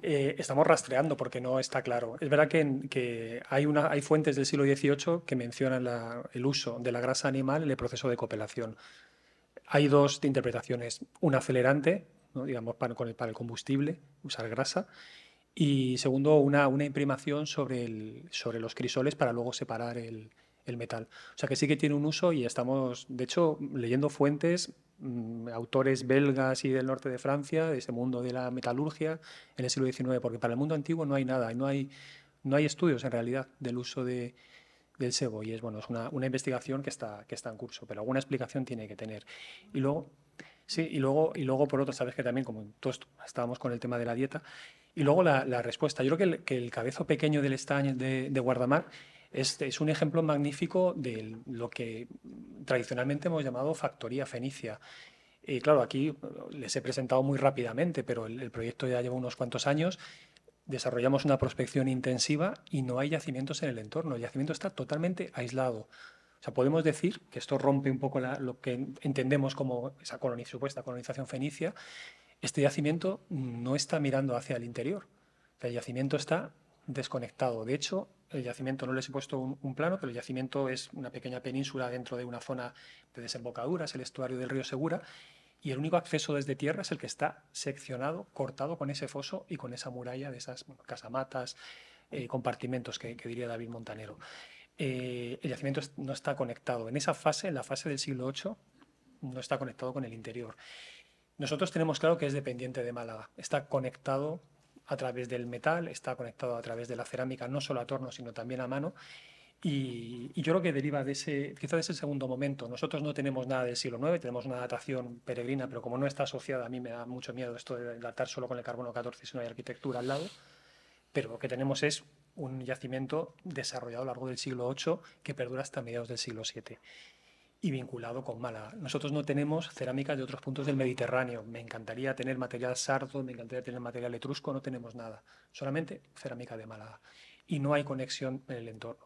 Eh, estamos rastreando porque no está claro. Es verdad que, que hay, una, hay fuentes del siglo XVIII que mencionan el uso de la grasa animal en el proceso de copelación. Hay dos interpretaciones. una acelerante, digamos, para, con el, para el combustible, usar grasa. Y segundo, una, una imprimación sobre, el, sobre los crisoles para luego separar el, el metal. O sea que sí que tiene un uso y estamos, de hecho, leyendo fuentes, mm, autores belgas y del norte de Francia, de ese mundo de la metalurgia en el siglo XIX, porque para el mundo antiguo no hay nada, no hay, no hay estudios en realidad del uso del sebo y es, bueno, es una, investigación que está, que está en curso, pero alguna explicación tiene que tener. Y luego, sí, y luego, y luego por otro, sabes que también, como todos estábamos con el tema de la dieta, y luego la, respuesta. Yo creo que el, cabezo pequeño del estaño de, de guardamar este es un ejemplo magnífico de lo que tradicionalmente hemos llamado factoría fenicia. Y claro, aquí eh, les he presentado muy rápidamente, pero el, proyecto ya lleva unos cuantos años desarrollamos una prospección intensiva y no hay yacimientos en el entorno. El yacimiento está totalmente aislado. O sea, podemos decir que esto rompe un poco lo que entendemos como esa supuesta colonización fenicia. Este yacimiento no está mirando hacia el interior. el yacimiento está desconectado. De hecho, el yacimiento no les he puesto un, plano, pero el yacimiento es una pequeña península dentro de una zona de desembocaduras, el estuario del río Segura, y el único acceso desde tierra es el que está seccionado, cortado con ese foso y con esa muralla de esas casamatas, eh, compartimentos que, diría David Montanero. Eh, el yacimiento no está conectado. En esa fase, en la fase del siglo VIII, no está conectado con el interior. Nosotros tenemos claro que es dependiente de Málaga, está conectado a través del metal, está conectado a través de la cerámica, no solo a torno, sino también a mano. Y, yo creo que deriva de ese, quizá de ese segundo momento. Nosotros no tenemos nada del siglo IX, tenemos una datación peregrina, pero como no está asociada, a mí me da mucho miedo esto de datar solo con el carbono 14 si no hay arquitectura al lado. Pero lo que tenemos es un yacimiento desarrollado a lo largo del siglo VIII que perdura hasta mediados del siglo VII y vinculado con Málaga. Nosotros no tenemos cerámica de otros puntos del Mediterráneo. Me encantaría tener material sardo, me encantaría tener material etrusco, no tenemos nada. Solamente cerámica de Málaga. Y no hay conexión en el entorno.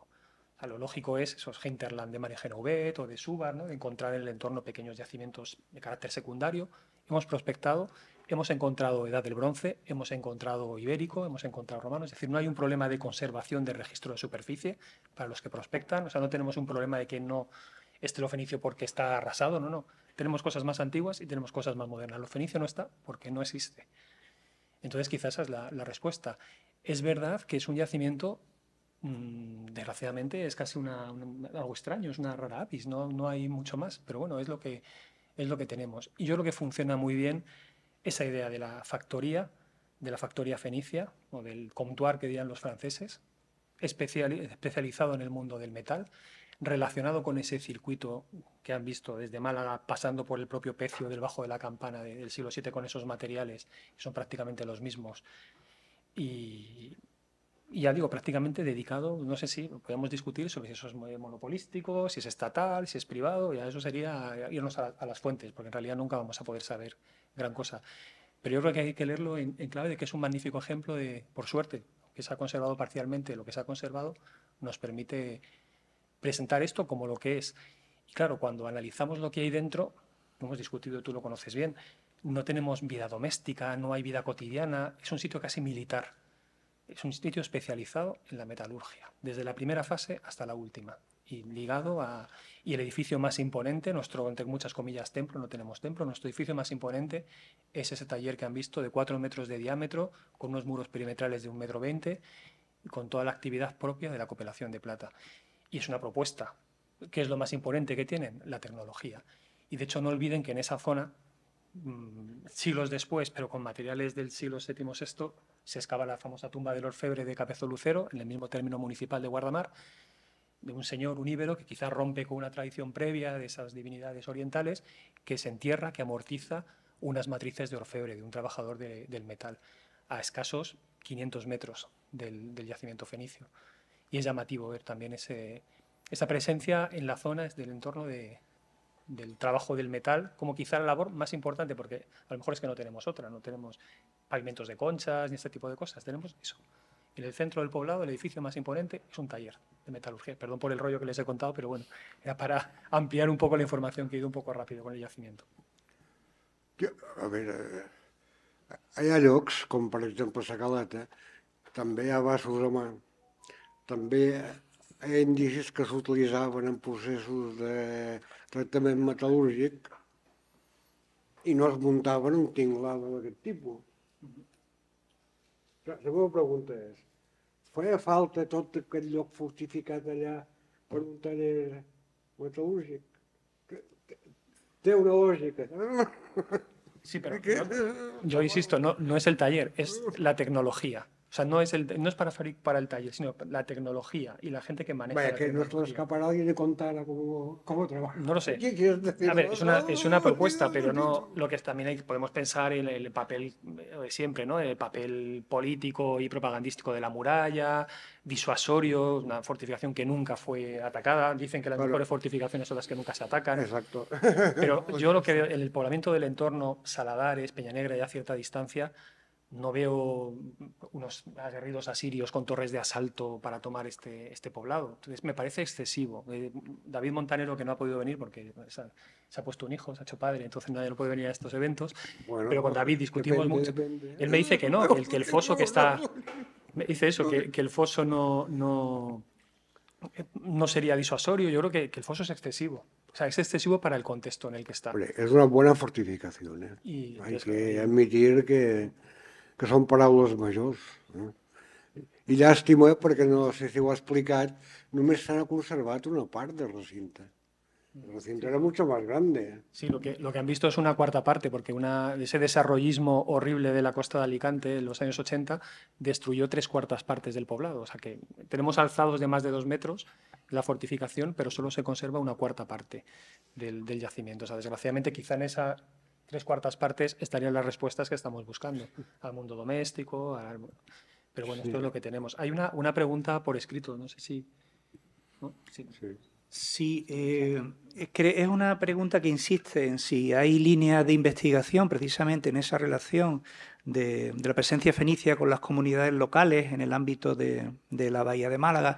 lo lógico es esos hinterland de Marigenovet o de Subar, ¿no? encontrar en el entorno pequeños yacimientos de carácter secundario. Hemos prospectado, hemos encontrado Edad del Bronce, hemos encontrado Ibérico, hemos encontrado Romano. Es decir, no hay un problema de conservación de registro de superficie para los que prospectan. O sea, no tenemos un problema de que no este lo fenicio porque está arrasado, no, no. Tenemos cosas más antiguas y tenemos cosas más modernas. Lo fenicio no está porque no existe. Entonces quizás esa es la, respuesta. Es verdad que es un yacimiento, mm, desgraciadamente, es casi algo extraño, es una rara avis, no, no hay mucho más, pero bueno, es lo, que, es lo que tenemos. Y yo creo que funciona muy bien esa idea de la factoría, de la factoría fenicia, o del comptoir que dirían los franceses, especializado en el mundo del metal, relacionado con ese circuito que han visto desde Málaga, pasando por el propio Pecio del Bajo de la Campana del siglo VII con esos materiales, que son prácticamente los mismos. Y, ya digo, prácticamente dedicado, no sé si podemos discutir sobre si eso es monopolístico, si es estatal, si es privado, ya eso sería irnos a, las fuentes, porque en realidad nunca vamos a poder saber gran cosa. Pero yo creo que hay que leerlo en, en clave de que es un magnífico ejemplo de, por suerte, que se ha conservado parcialmente lo que se ha conservado, nos permite presentar esto como lo que es. Y claro, cuando analizamos lo que hay dentro, lo hemos discutido, tú lo conoces bien, no tenemos vida doméstica, no hay vida cotidiana, es un sitio casi militar. Es un sitio especializado en la metalurgia, desde la primera fase hasta la última. Y ligado a. Y el edificio más imponente, nuestro, entre muchas comillas, templo, no tenemos templo, nuestro edificio más imponente es ese taller que han visto de cuatro metros de diámetro, con unos muros perimetrales de un metro veinte, con toda la actividad propia de la cooperación de plata y es una propuesta. ¿Qué es lo más imponente que tienen? La tecnología. Y de hecho no olviden que en esa zona, mm, siglos después, pero con materiales del siglo VII VI, se excava la famosa tumba del orfebre de Capezo Lucero, en el mismo término municipal de Guardamar, de un señor, uníbero que quizás rompe con una tradición previa de esas divinidades orientales, que se entierra, que amortiza unas matrices de orfebre, de un trabajador del metal, a escasos 500 metros del yacimiento fenicio y es llamativo ver también esa presencia en la zona del entorno del trabajo del metal como quizá la labor más importante, porque a lo mejor es que no tenemos otra, no tenemos pavimentos de conchas ni este tipo de cosas, tenemos eso. En el centro del poblado, el edificio más imponente es un taller de metalurgia. Perdón por el rollo que les he contado, pero bueno, era para ampliar un poco la información que he ido un poco rápido con el yacimiento. a ver, eh, hay alox como por por ejemplo también Caleta, També indicis que s'utilitzaven en processos de tractament metal·lúrgic i no es muntaven un tinglado d'aquest tipus. La meva pregunta és, feia falta tot aquest lloc fortificat allà per un taller metal·lúrgic? Té una lògica. Sí, però jo, insisto, no, no és el taller, és la tecnologia. O sea, no es, el, no es para, para el taller, sino la tecnología y la gente que maneja. Vaya, que nuestro escaparado y le contara cómo, cómo trabaja. No lo sé. ¿Qué quieres decir? A ver, es una, es una propuesta, pero no lo que también podemos pensar en el papel eh, siempre, ¿no? El papel político y propagandístico de la muralla, disuasorio, una fortificación que nunca fue atacada. Dicen que las mejores fortificaciones son las que nunca se atacan. Exacto. Pero yo lo que veo, el poblamiento del entorno, Saladares, Peñanegra, y a cierta distancia, no veo unos aguerridos asirios con torres de asalto para tomar este, este poblado. Entonces, me parece excesivo. Eh, David Montanero, que no ha podido venir porque se ha, puesto un hijo, se ha hecho padre, entonces nadie no puede venir a estos eventos. pero con David discutimos mucho. ¿eh? Él me dice que no, que el, foso que está... Me dice eso, que, el foso no, no, no sería disuasorio. Yo creo que, el foso es excesivo. O sea, es excesivo para el contexto en el que está. es una buena fortificación. ¿eh? Hay que admitir que que son paraules majors. Y I eh, porque porque no sé si ho ha explicat, només s'ha conservat una part de cinta. El cinta era mucho más grande. Eh. Sí, lo que, lo que han visto es una cuarta parte, porque una, ese desarrollismo horrible de la costa de Alicante en los años 80 destruyó tres cuartas partes del poblado. O sea que tenemos alzados de más de dos metros la fortificación, pero solo se conserva una cuarta parte del, del yacimiento. O sea, desgraciadamente, quizá en esa tres cuartas partes estarían las respuestas que estamos buscando, al mundo doméstico, pero bueno, esto es lo que tenemos. Hay una, pregunta por escrito, no sé si... Sí, eh, es una pregunta que insiste en si hay líneas de investigación precisamente en esa relación de, la presencia fenicia con las comunidades locales en el ámbito de la Bahía de Málaga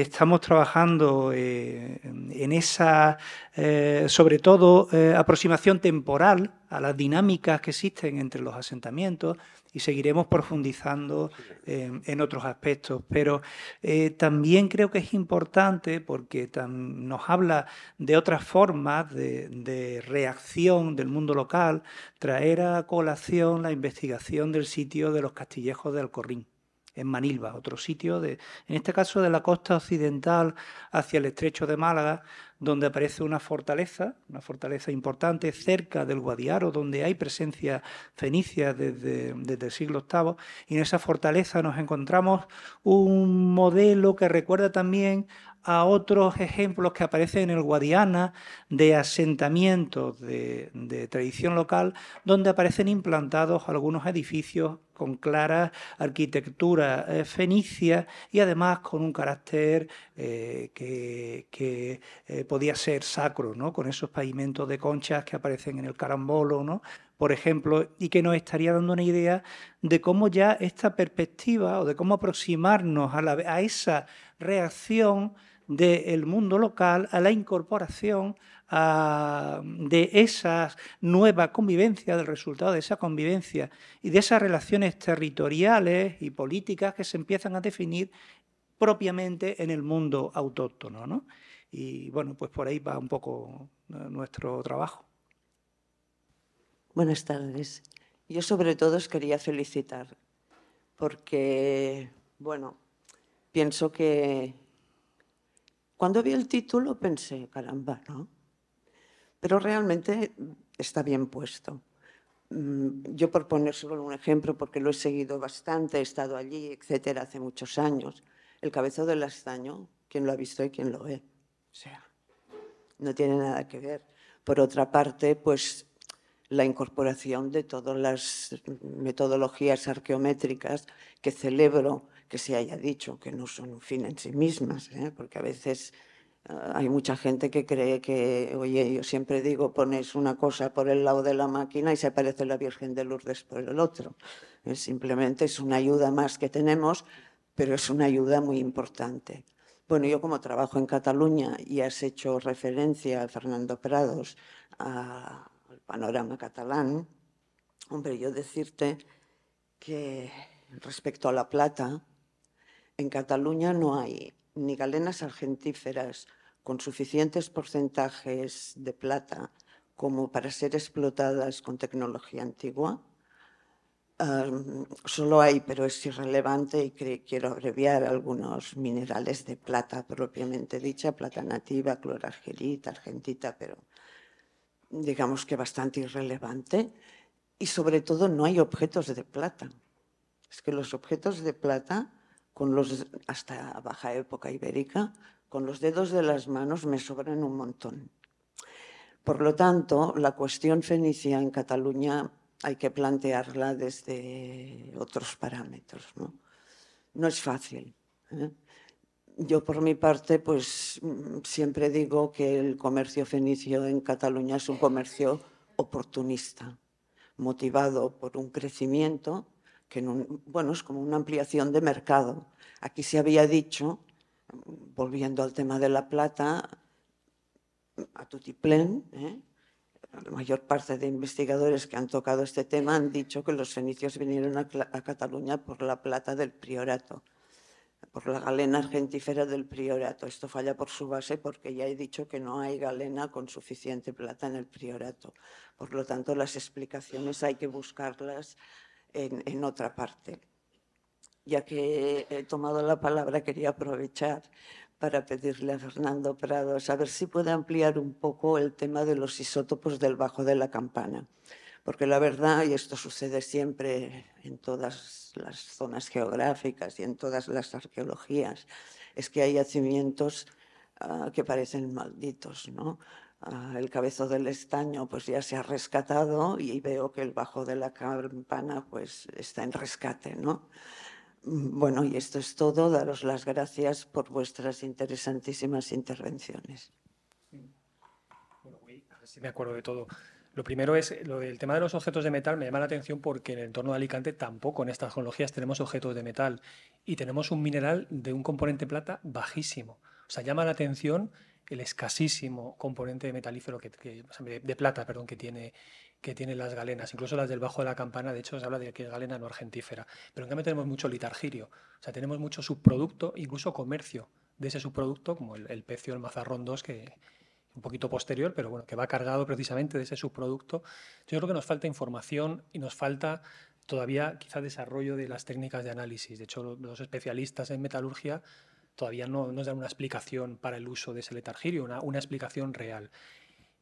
estamos trabajando eh, en esa, eh, sobre todo, eh, aproximación temporal a las dinámicas que existen entre los asentamientos y seguiremos profundizando en otros aspectos. Pero también creo que es importante porque nos habla de otras formas de, reacción del mundo local, traer a colación la investigación del sitio de los castillejos de Alcorrín en Manilva, otro sitio, de, en este caso de la costa occidental hacia el estrecho de Málaga, donde aparece una fortaleza, una fortaleza importante cerca del Guadiaro, donde hay presencia fenicia desde, desde el siglo VIII, y en esa fortaleza nos encontramos un modelo que recuerda también a otros ejemplos que aparecen en el Guadiana de asentamientos de, tradición local, donde aparecen implantados algunos edificios con clara arquitectura eh, fenicia y además con un carácter eh, que, eh, podía ser sacro, ¿no? con esos pavimentos de conchas que aparecen en el carambolo, ¿no? por ejemplo, y que nos estaría dando una idea de cómo ya esta perspectiva o de cómo aproximarnos a, a esa reacción del mundo local a la incorporación de esa nueva convivencia, del resultado de esa convivencia y de esas relaciones territoriales y políticas que se empiezan a definir propiamente en el mundo autóctono. ¿no? Y bueno, pues por ahí va un poco eh, nuestro trabajo. Buenas tardes. Yo sobre todo os quería felicitar porque, bueno, pienso que cuando vi el título pensé, caramba, ¿no? Pero realmente está bien puesto. Mm, yo por poner solo un ejemplo, porque lo he seguido bastante, he estado allí, etcétera, hace muchos años, el cabezo del estaño, quien lo ha visto y quien lo ve. O sea, no tiene nada que ver. Por otra parte, pues la incorporación de todas las metodologías arqueométricas que celebro que se haya dicho, que no son un fin en sí mismas, ¿eh? porque a veces ah, hay mucha gente que cree que, oye, yo siempre digo, pones una cosa por el lado de la máquina y se aparece la Virgen de Lourdes por el otro. Es simplemente es una ayuda más que tenemos, pero es una ayuda muy importante. Bueno, yo como trabajo en Cataluña y has hecho referencia, Fernando Prados, al panorama catalán, hombre, yo decirte que respecto a La Plata, en Cataluña no hay ni galenas argentíferas con suficientes porcentajes de plata como para ser explotadas con tecnología antigua. solo hay, pero es irrelevante y quiero abreviar algunos minerales de plata propiamente dicha, plata nativa, clorargelita, argentita, pero digamos que bastante irrelevante. Y sobre todo no hay objetos de plata. Es que los objetos de plata los, hasta baja época ibérica, con los dedos de las manos me sobran un montón. Por lo tanto, la cuestión fenicia en Cataluña hay que plantearla desde otros parámetros. No, es fácil. ¿eh? Yo por mi parte, pues siempre digo que el comercio fenicio en Cataluña es un comercio oportunista, motivado por un crecimiento que, bueno, es como una ampliación de mercado Aquí se había dicho, volviendo al tema de la plata, a Tutiplén, ¿eh? la mayor parte de investigadores que han tocado este tema han dicho que los fenicios vinieron a, Cataluña por la plata del priorato, por la galena argentífera del priorato. Esto falla por su base porque ya he dicho que no hay galena con suficiente plata en el priorato. Por lo tanto, las explicaciones hay que buscarlas en otra parte ya que he tomado la palabra, quería aprovechar para pedirle a Fernando Prados a ver si puede ampliar un poco el tema de los isótopos del bajo de la campana. Porque la verdad, y esto sucede siempre en todas las zonas geográficas y en todas las arqueologías, es que hay yacimientos ah, que parecen malditos, ¿no? Ah, el cabezo del estaño pues ya se ha rescatado y veo que el bajo de la campana pues está en rescate, ¿no? Bueno, y esto es todo. Daros las gracias por vuestras interesantísimas intervenciones. Bueno, a ver si me acuerdo de todo. Lo primero es, lo del tema de los objetos de metal me llama la atención porque en el entorno de Alicante tampoco en estas geologías tenemos objetos de metal y tenemos un mineral de un componente plata bajísimo. O sea, llama la atención el escasísimo componente metalífero que, de, de, plata perdón, que tiene, que tienen las galenas, incluso las del bajo de la campana, de hecho se habla de que es galena no argentífera, pero en cambio tenemos mucho litargirio, o sea, tenemos mucho subproducto, incluso comercio de ese subproducto, como el, pecio, el mazarrón 2, que un poquito posterior, pero bueno, que va cargado precisamente de ese subproducto. Yo creo que nos falta información y nos falta todavía quizá desarrollo de las técnicas de análisis. De hecho, los especialistas en metalurgia todavía no nos dan una explicación para el uso de ese litargirio, una, una explicación real.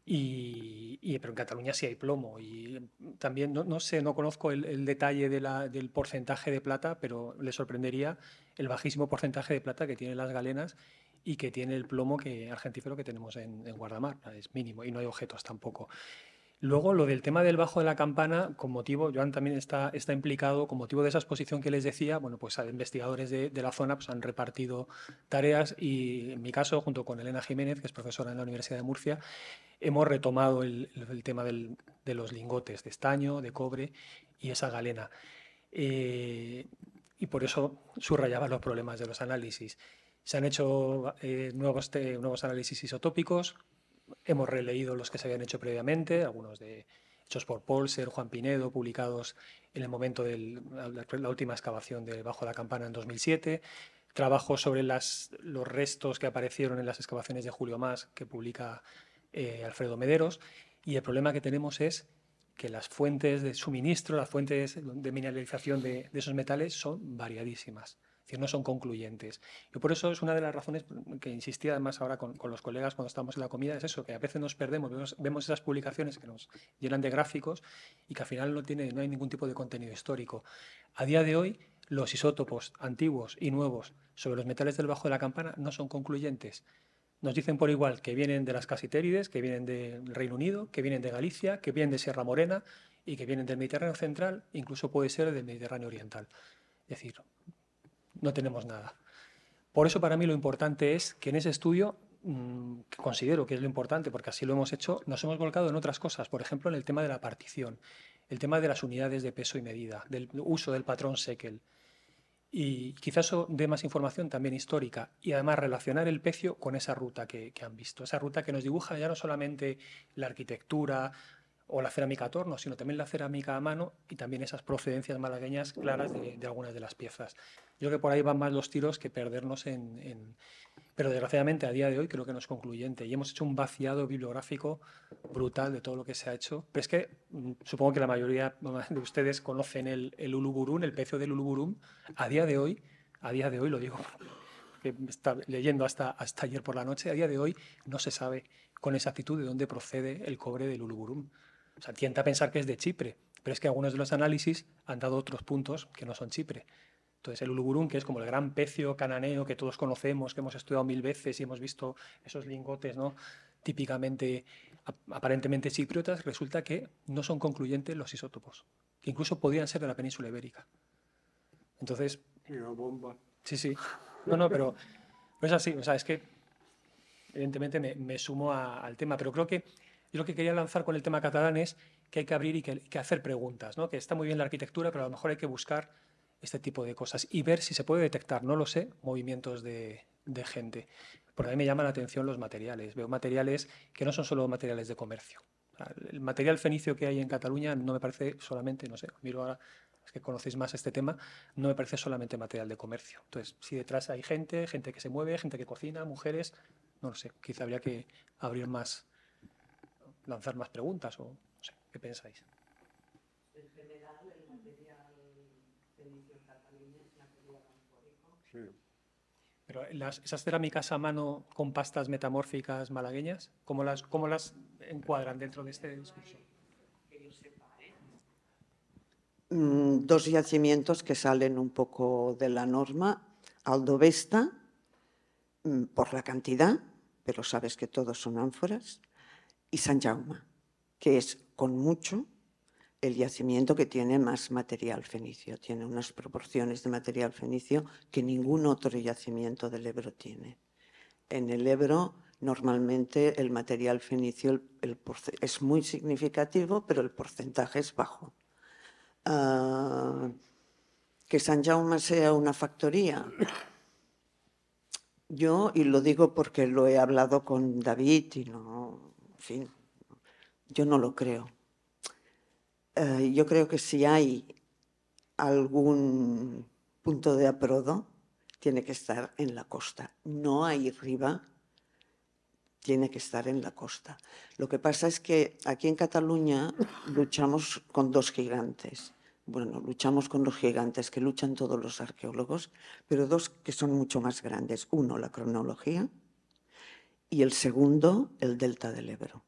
Y, pero en Cataluña sí hay plomo. Y también, no, no sé, no conozco el, detalle del porcentaje de plata, pero le sorprendería el bajísimo porcentaje de plata que tienen las galenas y que tiene el plomo que argentífero que tenemos en, en, Guardamar. Es mínimo y no hay objetos tampoco. Luego, lo del tema del bajo de la campana, con motivo, Joan también está, está implicado, con motivo de esa exposición que les decía, bueno, pues a investigadores de, la zona pues han repartido tareas y en mi caso, junto con Elena Jiménez, que es profesora en la Universidad de Murcia, hemos retomado el, tema de los lingotes de estaño, de cobre y esa galena. Eh, y por eso subrayaba los problemas de los análisis. Se han hecho eh, nuevos, nuevos análisis isotópicos, Hemos releído los que se habían hecho previamente, algunos hechos por Polser, Juan Pinedo, publicados en el momento de la última excavación de Bajo la Campana en 2007 trabajos sobre los restos que aparecieron en las excavaciones de Julio Más que publica eh, Alfredo Mederos. Y el problema que tenemos es que las fuentes de suministro, las fuentes de mineralización de esos metales son variadísimas decir, no son concluyentes. Y por eso es una de las razones que insistía además ahora con, los colegas cuando estábamos en la comida, es eso, que a veces nos perdemos, vemos, vemos, esas publicaciones que nos llenan de gráficos y que al final no, tiene, no hay ningún tipo de contenido histórico. A día de hoy, los isótopos antiguos y nuevos sobre los metales del bajo de la campana no son concluyentes. Nos dicen por igual que vienen de las Casiterides, que vienen del Reino Unido, que vienen de Galicia, que vienen de Sierra Morena y que vienen del Mediterráneo central, incluso puede ser del Mediterráneo oriental. Es decir, no tenemos nada. Por eso para mí lo importante es que en ese estudio, mm, que considero que es lo importante, porque así lo hemos hecho, nos hemos volcado en otras cosas, por ejemplo, en el tema de la partición, el tema de las unidades de peso y medida, del uso del patrón Sekel. Y quizás dé más información también histórica y además relacionar el pecio con esa ruta que han visto, esa ruta que nos dibuja ya no solamente la arquitectura, o la cerámica a torno, sino también la cerámica a mano y también esas procedencias malagueñas claras de, algunas de las piezas. Yo creo que por ahí van más los tiros que perdernos en, Pero desgraciadamente a día de hoy creo que no es concluyente y hemos hecho un vaciado bibliográfico brutal de todo lo que se ha hecho. Pero es que mm, supongo que la mayoría de ustedes conocen el, el el pecio del Uluburum, A día de hoy, a día de hoy lo digo que está leyendo hasta, hasta ayer por la noche, a día de hoy no se sabe con exactitud de dónde procede el cobre del Uluburum o sea, tienta a pensar que es de Chipre, pero es que algunos de los análisis han dado otros puntos que no son Chipre. Entonces, el Ulugurún, que es como el gran pecio cananeo que todos conocemos, que hemos estudiado mil veces y hemos visto esos lingotes, ¿no? típicamente, aparentemente chipriotas, resulta que no son concluyentes los isótopos, que incluso podían ser de la península ibérica. Entonces. bomba. Sí, sí. No, no, pero, No es así. O sea, es que, evidentemente, me, sumo al tema, pero creo que yo lo que quería lanzar con el tema catalán es que hay que abrir y que, hacer preguntas, ¿no? que está muy bien la arquitectura, pero a lo mejor hay que buscar este tipo de cosas y ver si se puede detectar, no lo sé, movimientos de, gente. Por ahí me llaman la atención los materiales. Veo materiales que no son solo materiales de comercio. El material fenicio que hay en Cataluña no me parece solamente, no sé, miro ahora es que conocéis más este tema, no me parece solamente material de comercio. Entonces, si detrás hay gente, gente que se mueve, gente que cocina, mujeres, no lo sé, quizá habría que abrir más lanzar más preguntas o no sé, ¿qué pensáis? En general, el material Pero esas cerámicas a mano con pastas metamórficas malagueñas, ¿cómo las, cómo las encuadran dentro de este discurso? ¿eh? Mm, dos yacimientos que salen un poco de la norma. Aldovesta, mm, por la cantidad, pero sabes que todos son ánforas y San Jaume, que es con mucho el yacimiento que tiene más material fenicio. Tiene unas proporciones de material fenicio que ningún otro yacimiento del Ebro tiene. En el Ebro, normalmente el material fenicio es muy significativo, pero el porcentaje es bajo. Ah, que San Jaume sea una factoría. Yo, y lo digo porque lo he hablado con David y no en fin, yo no lo creo. Eh, yo creo que si hay algún punto de aprodo, tiene que estar en la costa. No ahí arriba, tiene que estar en la costa. Lo que pasa es que aquí en Cataluña luchamos con dos gigantes. Bueno, luchamos con los gigantes que luchan todos los arqueólogos, pero dos que son mucho más grandes. Uno, la cronología, y el segundo, el delta del Ebro.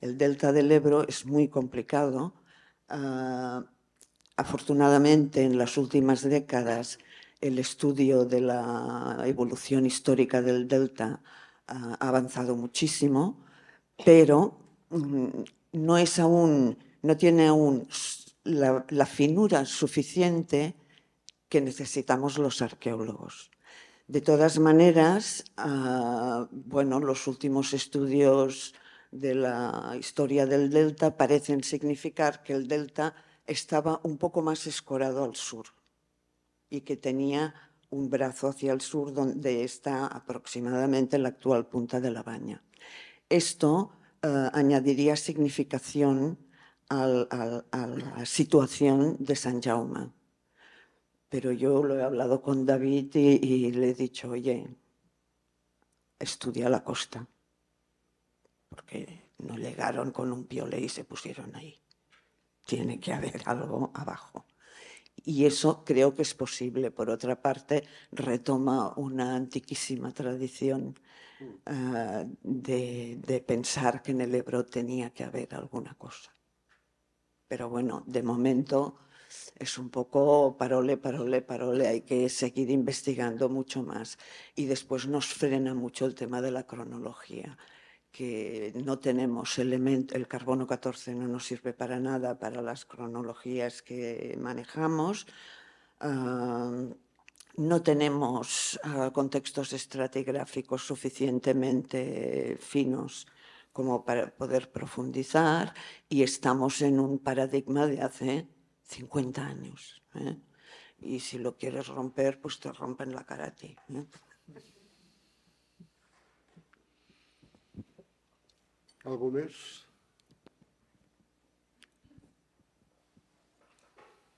El delta del Ebro es muy complicado. Ah, afortunadamente, en las últimas décadas, el estudio de la evolución histórica del delta ah, ha avanzado muchísimo, pero mm, no es no tiene aún la finura suficiente que necesitamos los arqueólogos. De todas maneras, ah, bueno, los últimos estudios de la historia del delta parecen significar que el delta estaba un poco más escorado al sur y que tenía un brazo hacia el sur donde está aproximadamente la actual punta de la baña. Esto ah, añadiría significación a la situación de San Jaume. Pero yo lo he hablado con David y, le he dicho, oye, estudia la costa, porque no llegaron con un piole y se pusieron ahí. Tiene que haber algo abajo. Y eso creo que es posible. Por otra parte, retoma una antiquísima tradición ah, de, pensar que en el Ebro tenía que haber alguna cosa. Pero bueno, de momento es un poco parole, parole, parole, hay que seguir investigando mucho más. Y después nos frena mucho el tema de la cronología, que no tenemos el carbono 14 no nos sirve para nada para las cronologías que manejamos. no tenemos ah, contextos estratigráficos suficientemente finos como para poder profundizar y estamos en un paradigma de hace 50 años. ¿eh? Y si lo quieres romper, pues te rompen la cara a ti. ¿eh? ¿Algo más?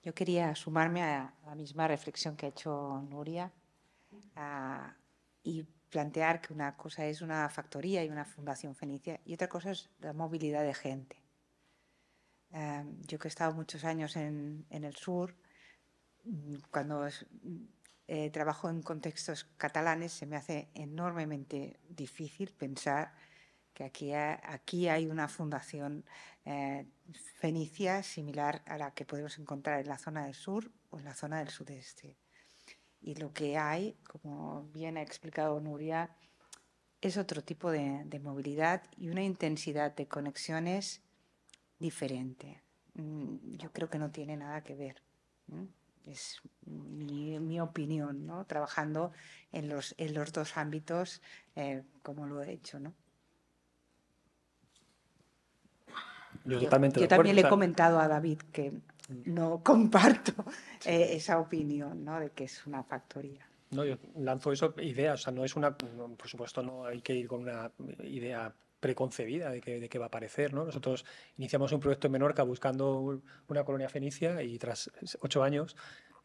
Yo quería sumarme a la misma reflexión que ha hecho Nuria y plantear que una cosa es una factoría y una fundación fenicia y otra cosa es la movilidad de gente. Em, yo que he estado muchos años en, el sur, mm, cuando mm, eh, trabajo en contextos catalanes se me hace enormemente difícil pensar que aquí, aquí hay una fundación eh, fenicia similar a la que podemos encontrar en la zona del sur o en la zona del sudeste. Y lo que hay, como bien ha explicado Nuria, es otro tipo de, de movilidad y una intensidad de conexiones diferente. Mm, yo creo que no tiene nada que ver. Es mi, opinión, ¿no? Trabajando en los, los dos ámbitos eh, como lo he hecho, ¿no? Yo, también le he comentado a David que mm. no comparto eh, esa opinión ¿no? de que es una factoría. No, yo lanzo eso, ideas, o sea, no es una, por supuesto no hay que ir con una idea preconcebida de que, de va a aparecer. ¿no? Nosotros iniciamos un proyecto en Menorca buscando una colonia fenicia y tras ocho años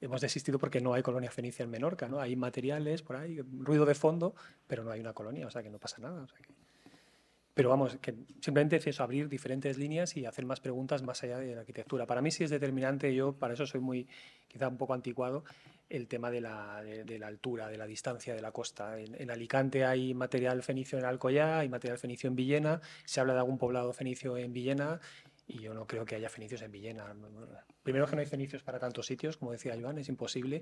hemos desistido porque no hay colonia fenicia en Menorca. ¿no? Hay materiales por ahí, ruido de fondo, pero no hay una colonia, o sea que no pasa nada. Pero vamos, simplemente es eso, abrir diferentes líneas y hacer más preguntas más allá de la arquitectura. Para mí sí es determinante, yo para eso soy muy, quizá un poco anticuado, el tema de la, altura, de la distancia de la costa. En, Alicante hay material fenicio en Alcoyá, hay material fenicio en Villena, se habla de algún poblado fenicio en Villena y yo no creo que haya fenicios en Villena. Primero que no hay fenicios para tantos sitios, como decía Joan, es imposible,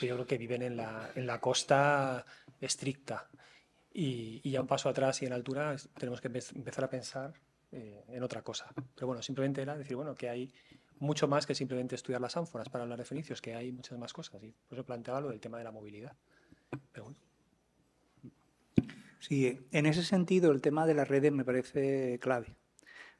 pero yo creo que viven en la, en la costa estricta. Y, ya un paso atrás y en altura tenemos que empezar a pensar eh, en otra cosa. Pero bueno, simplemente era decir, bueno, que hay mucho más que simplemente estudiar las ánforas para hablar de fenicios, que hay muchas más cosas. Y por eso planteaba lo del tema de la movilidad. Sí, en ese sentido el tema de las redes me parece clave,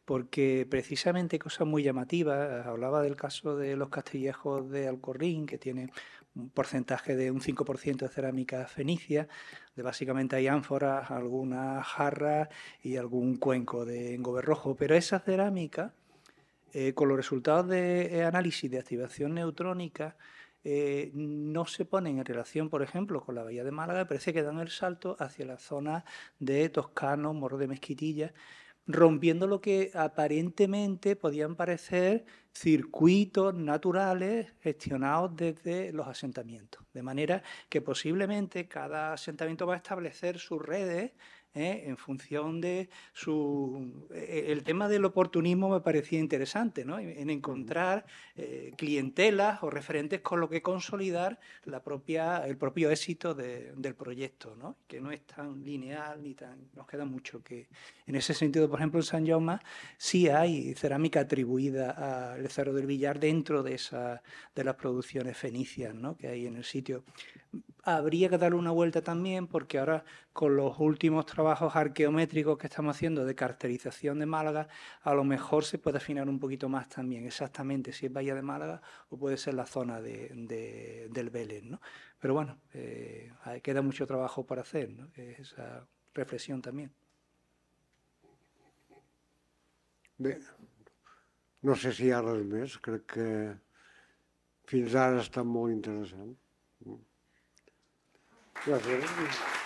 porque precisamente cosas muy llamativas, hablaba del caso de los castillejos de Alcorrín, que tiene un porcentaje de un 5% de cerámica fenicia, de básicamente hay ánforas, algunas jarra y algún cuenco de engobe rojo, pero esa cerámica, eh, con los resultados de eh, análisis de activación neutrónica, eh, no se ponen en relación, por ejemplo, con la Bahía de Málaga, parece que dan el salto hacia la zona de Toscano, Morro de Mezquitilla, rompiendo lo que aparentemente podían parecer circuitos naturales gestionados desde los asentamientos. De manera que posiblemente cada asentamiento va a establecer sus redes ¿eh? en función de su... E, e, el tema del oportunismo me parecía interesante, ¿no? en encontrar eh, clientelas o referentes con lo que consolidar la propia, el propio éxito del proyecto, ¿no? que no es tan lineal ni tan... Nos queda mucho que... En ese sentido, por ejemplo, en San Jaume sí hay cerámica atribuida al Cerro del Villar dentro de, esa, de las producciones fenicias ¿no? que hay en el sitio habría que darle una vuelta también porque ahora con los últimos trabajos arqueométricos que estamos haciendo de caracterización de Málaga, a lo mejor se puede afinar un poquito más también exactamente si es Bahía de Málaga o puede ser la zona del Belén. ¿no? Pero bueno, eh, queda mucho trabajo por hacer, ¿no? esa reflexión también. no sé si ahora es, creo que fins está muy interesante Já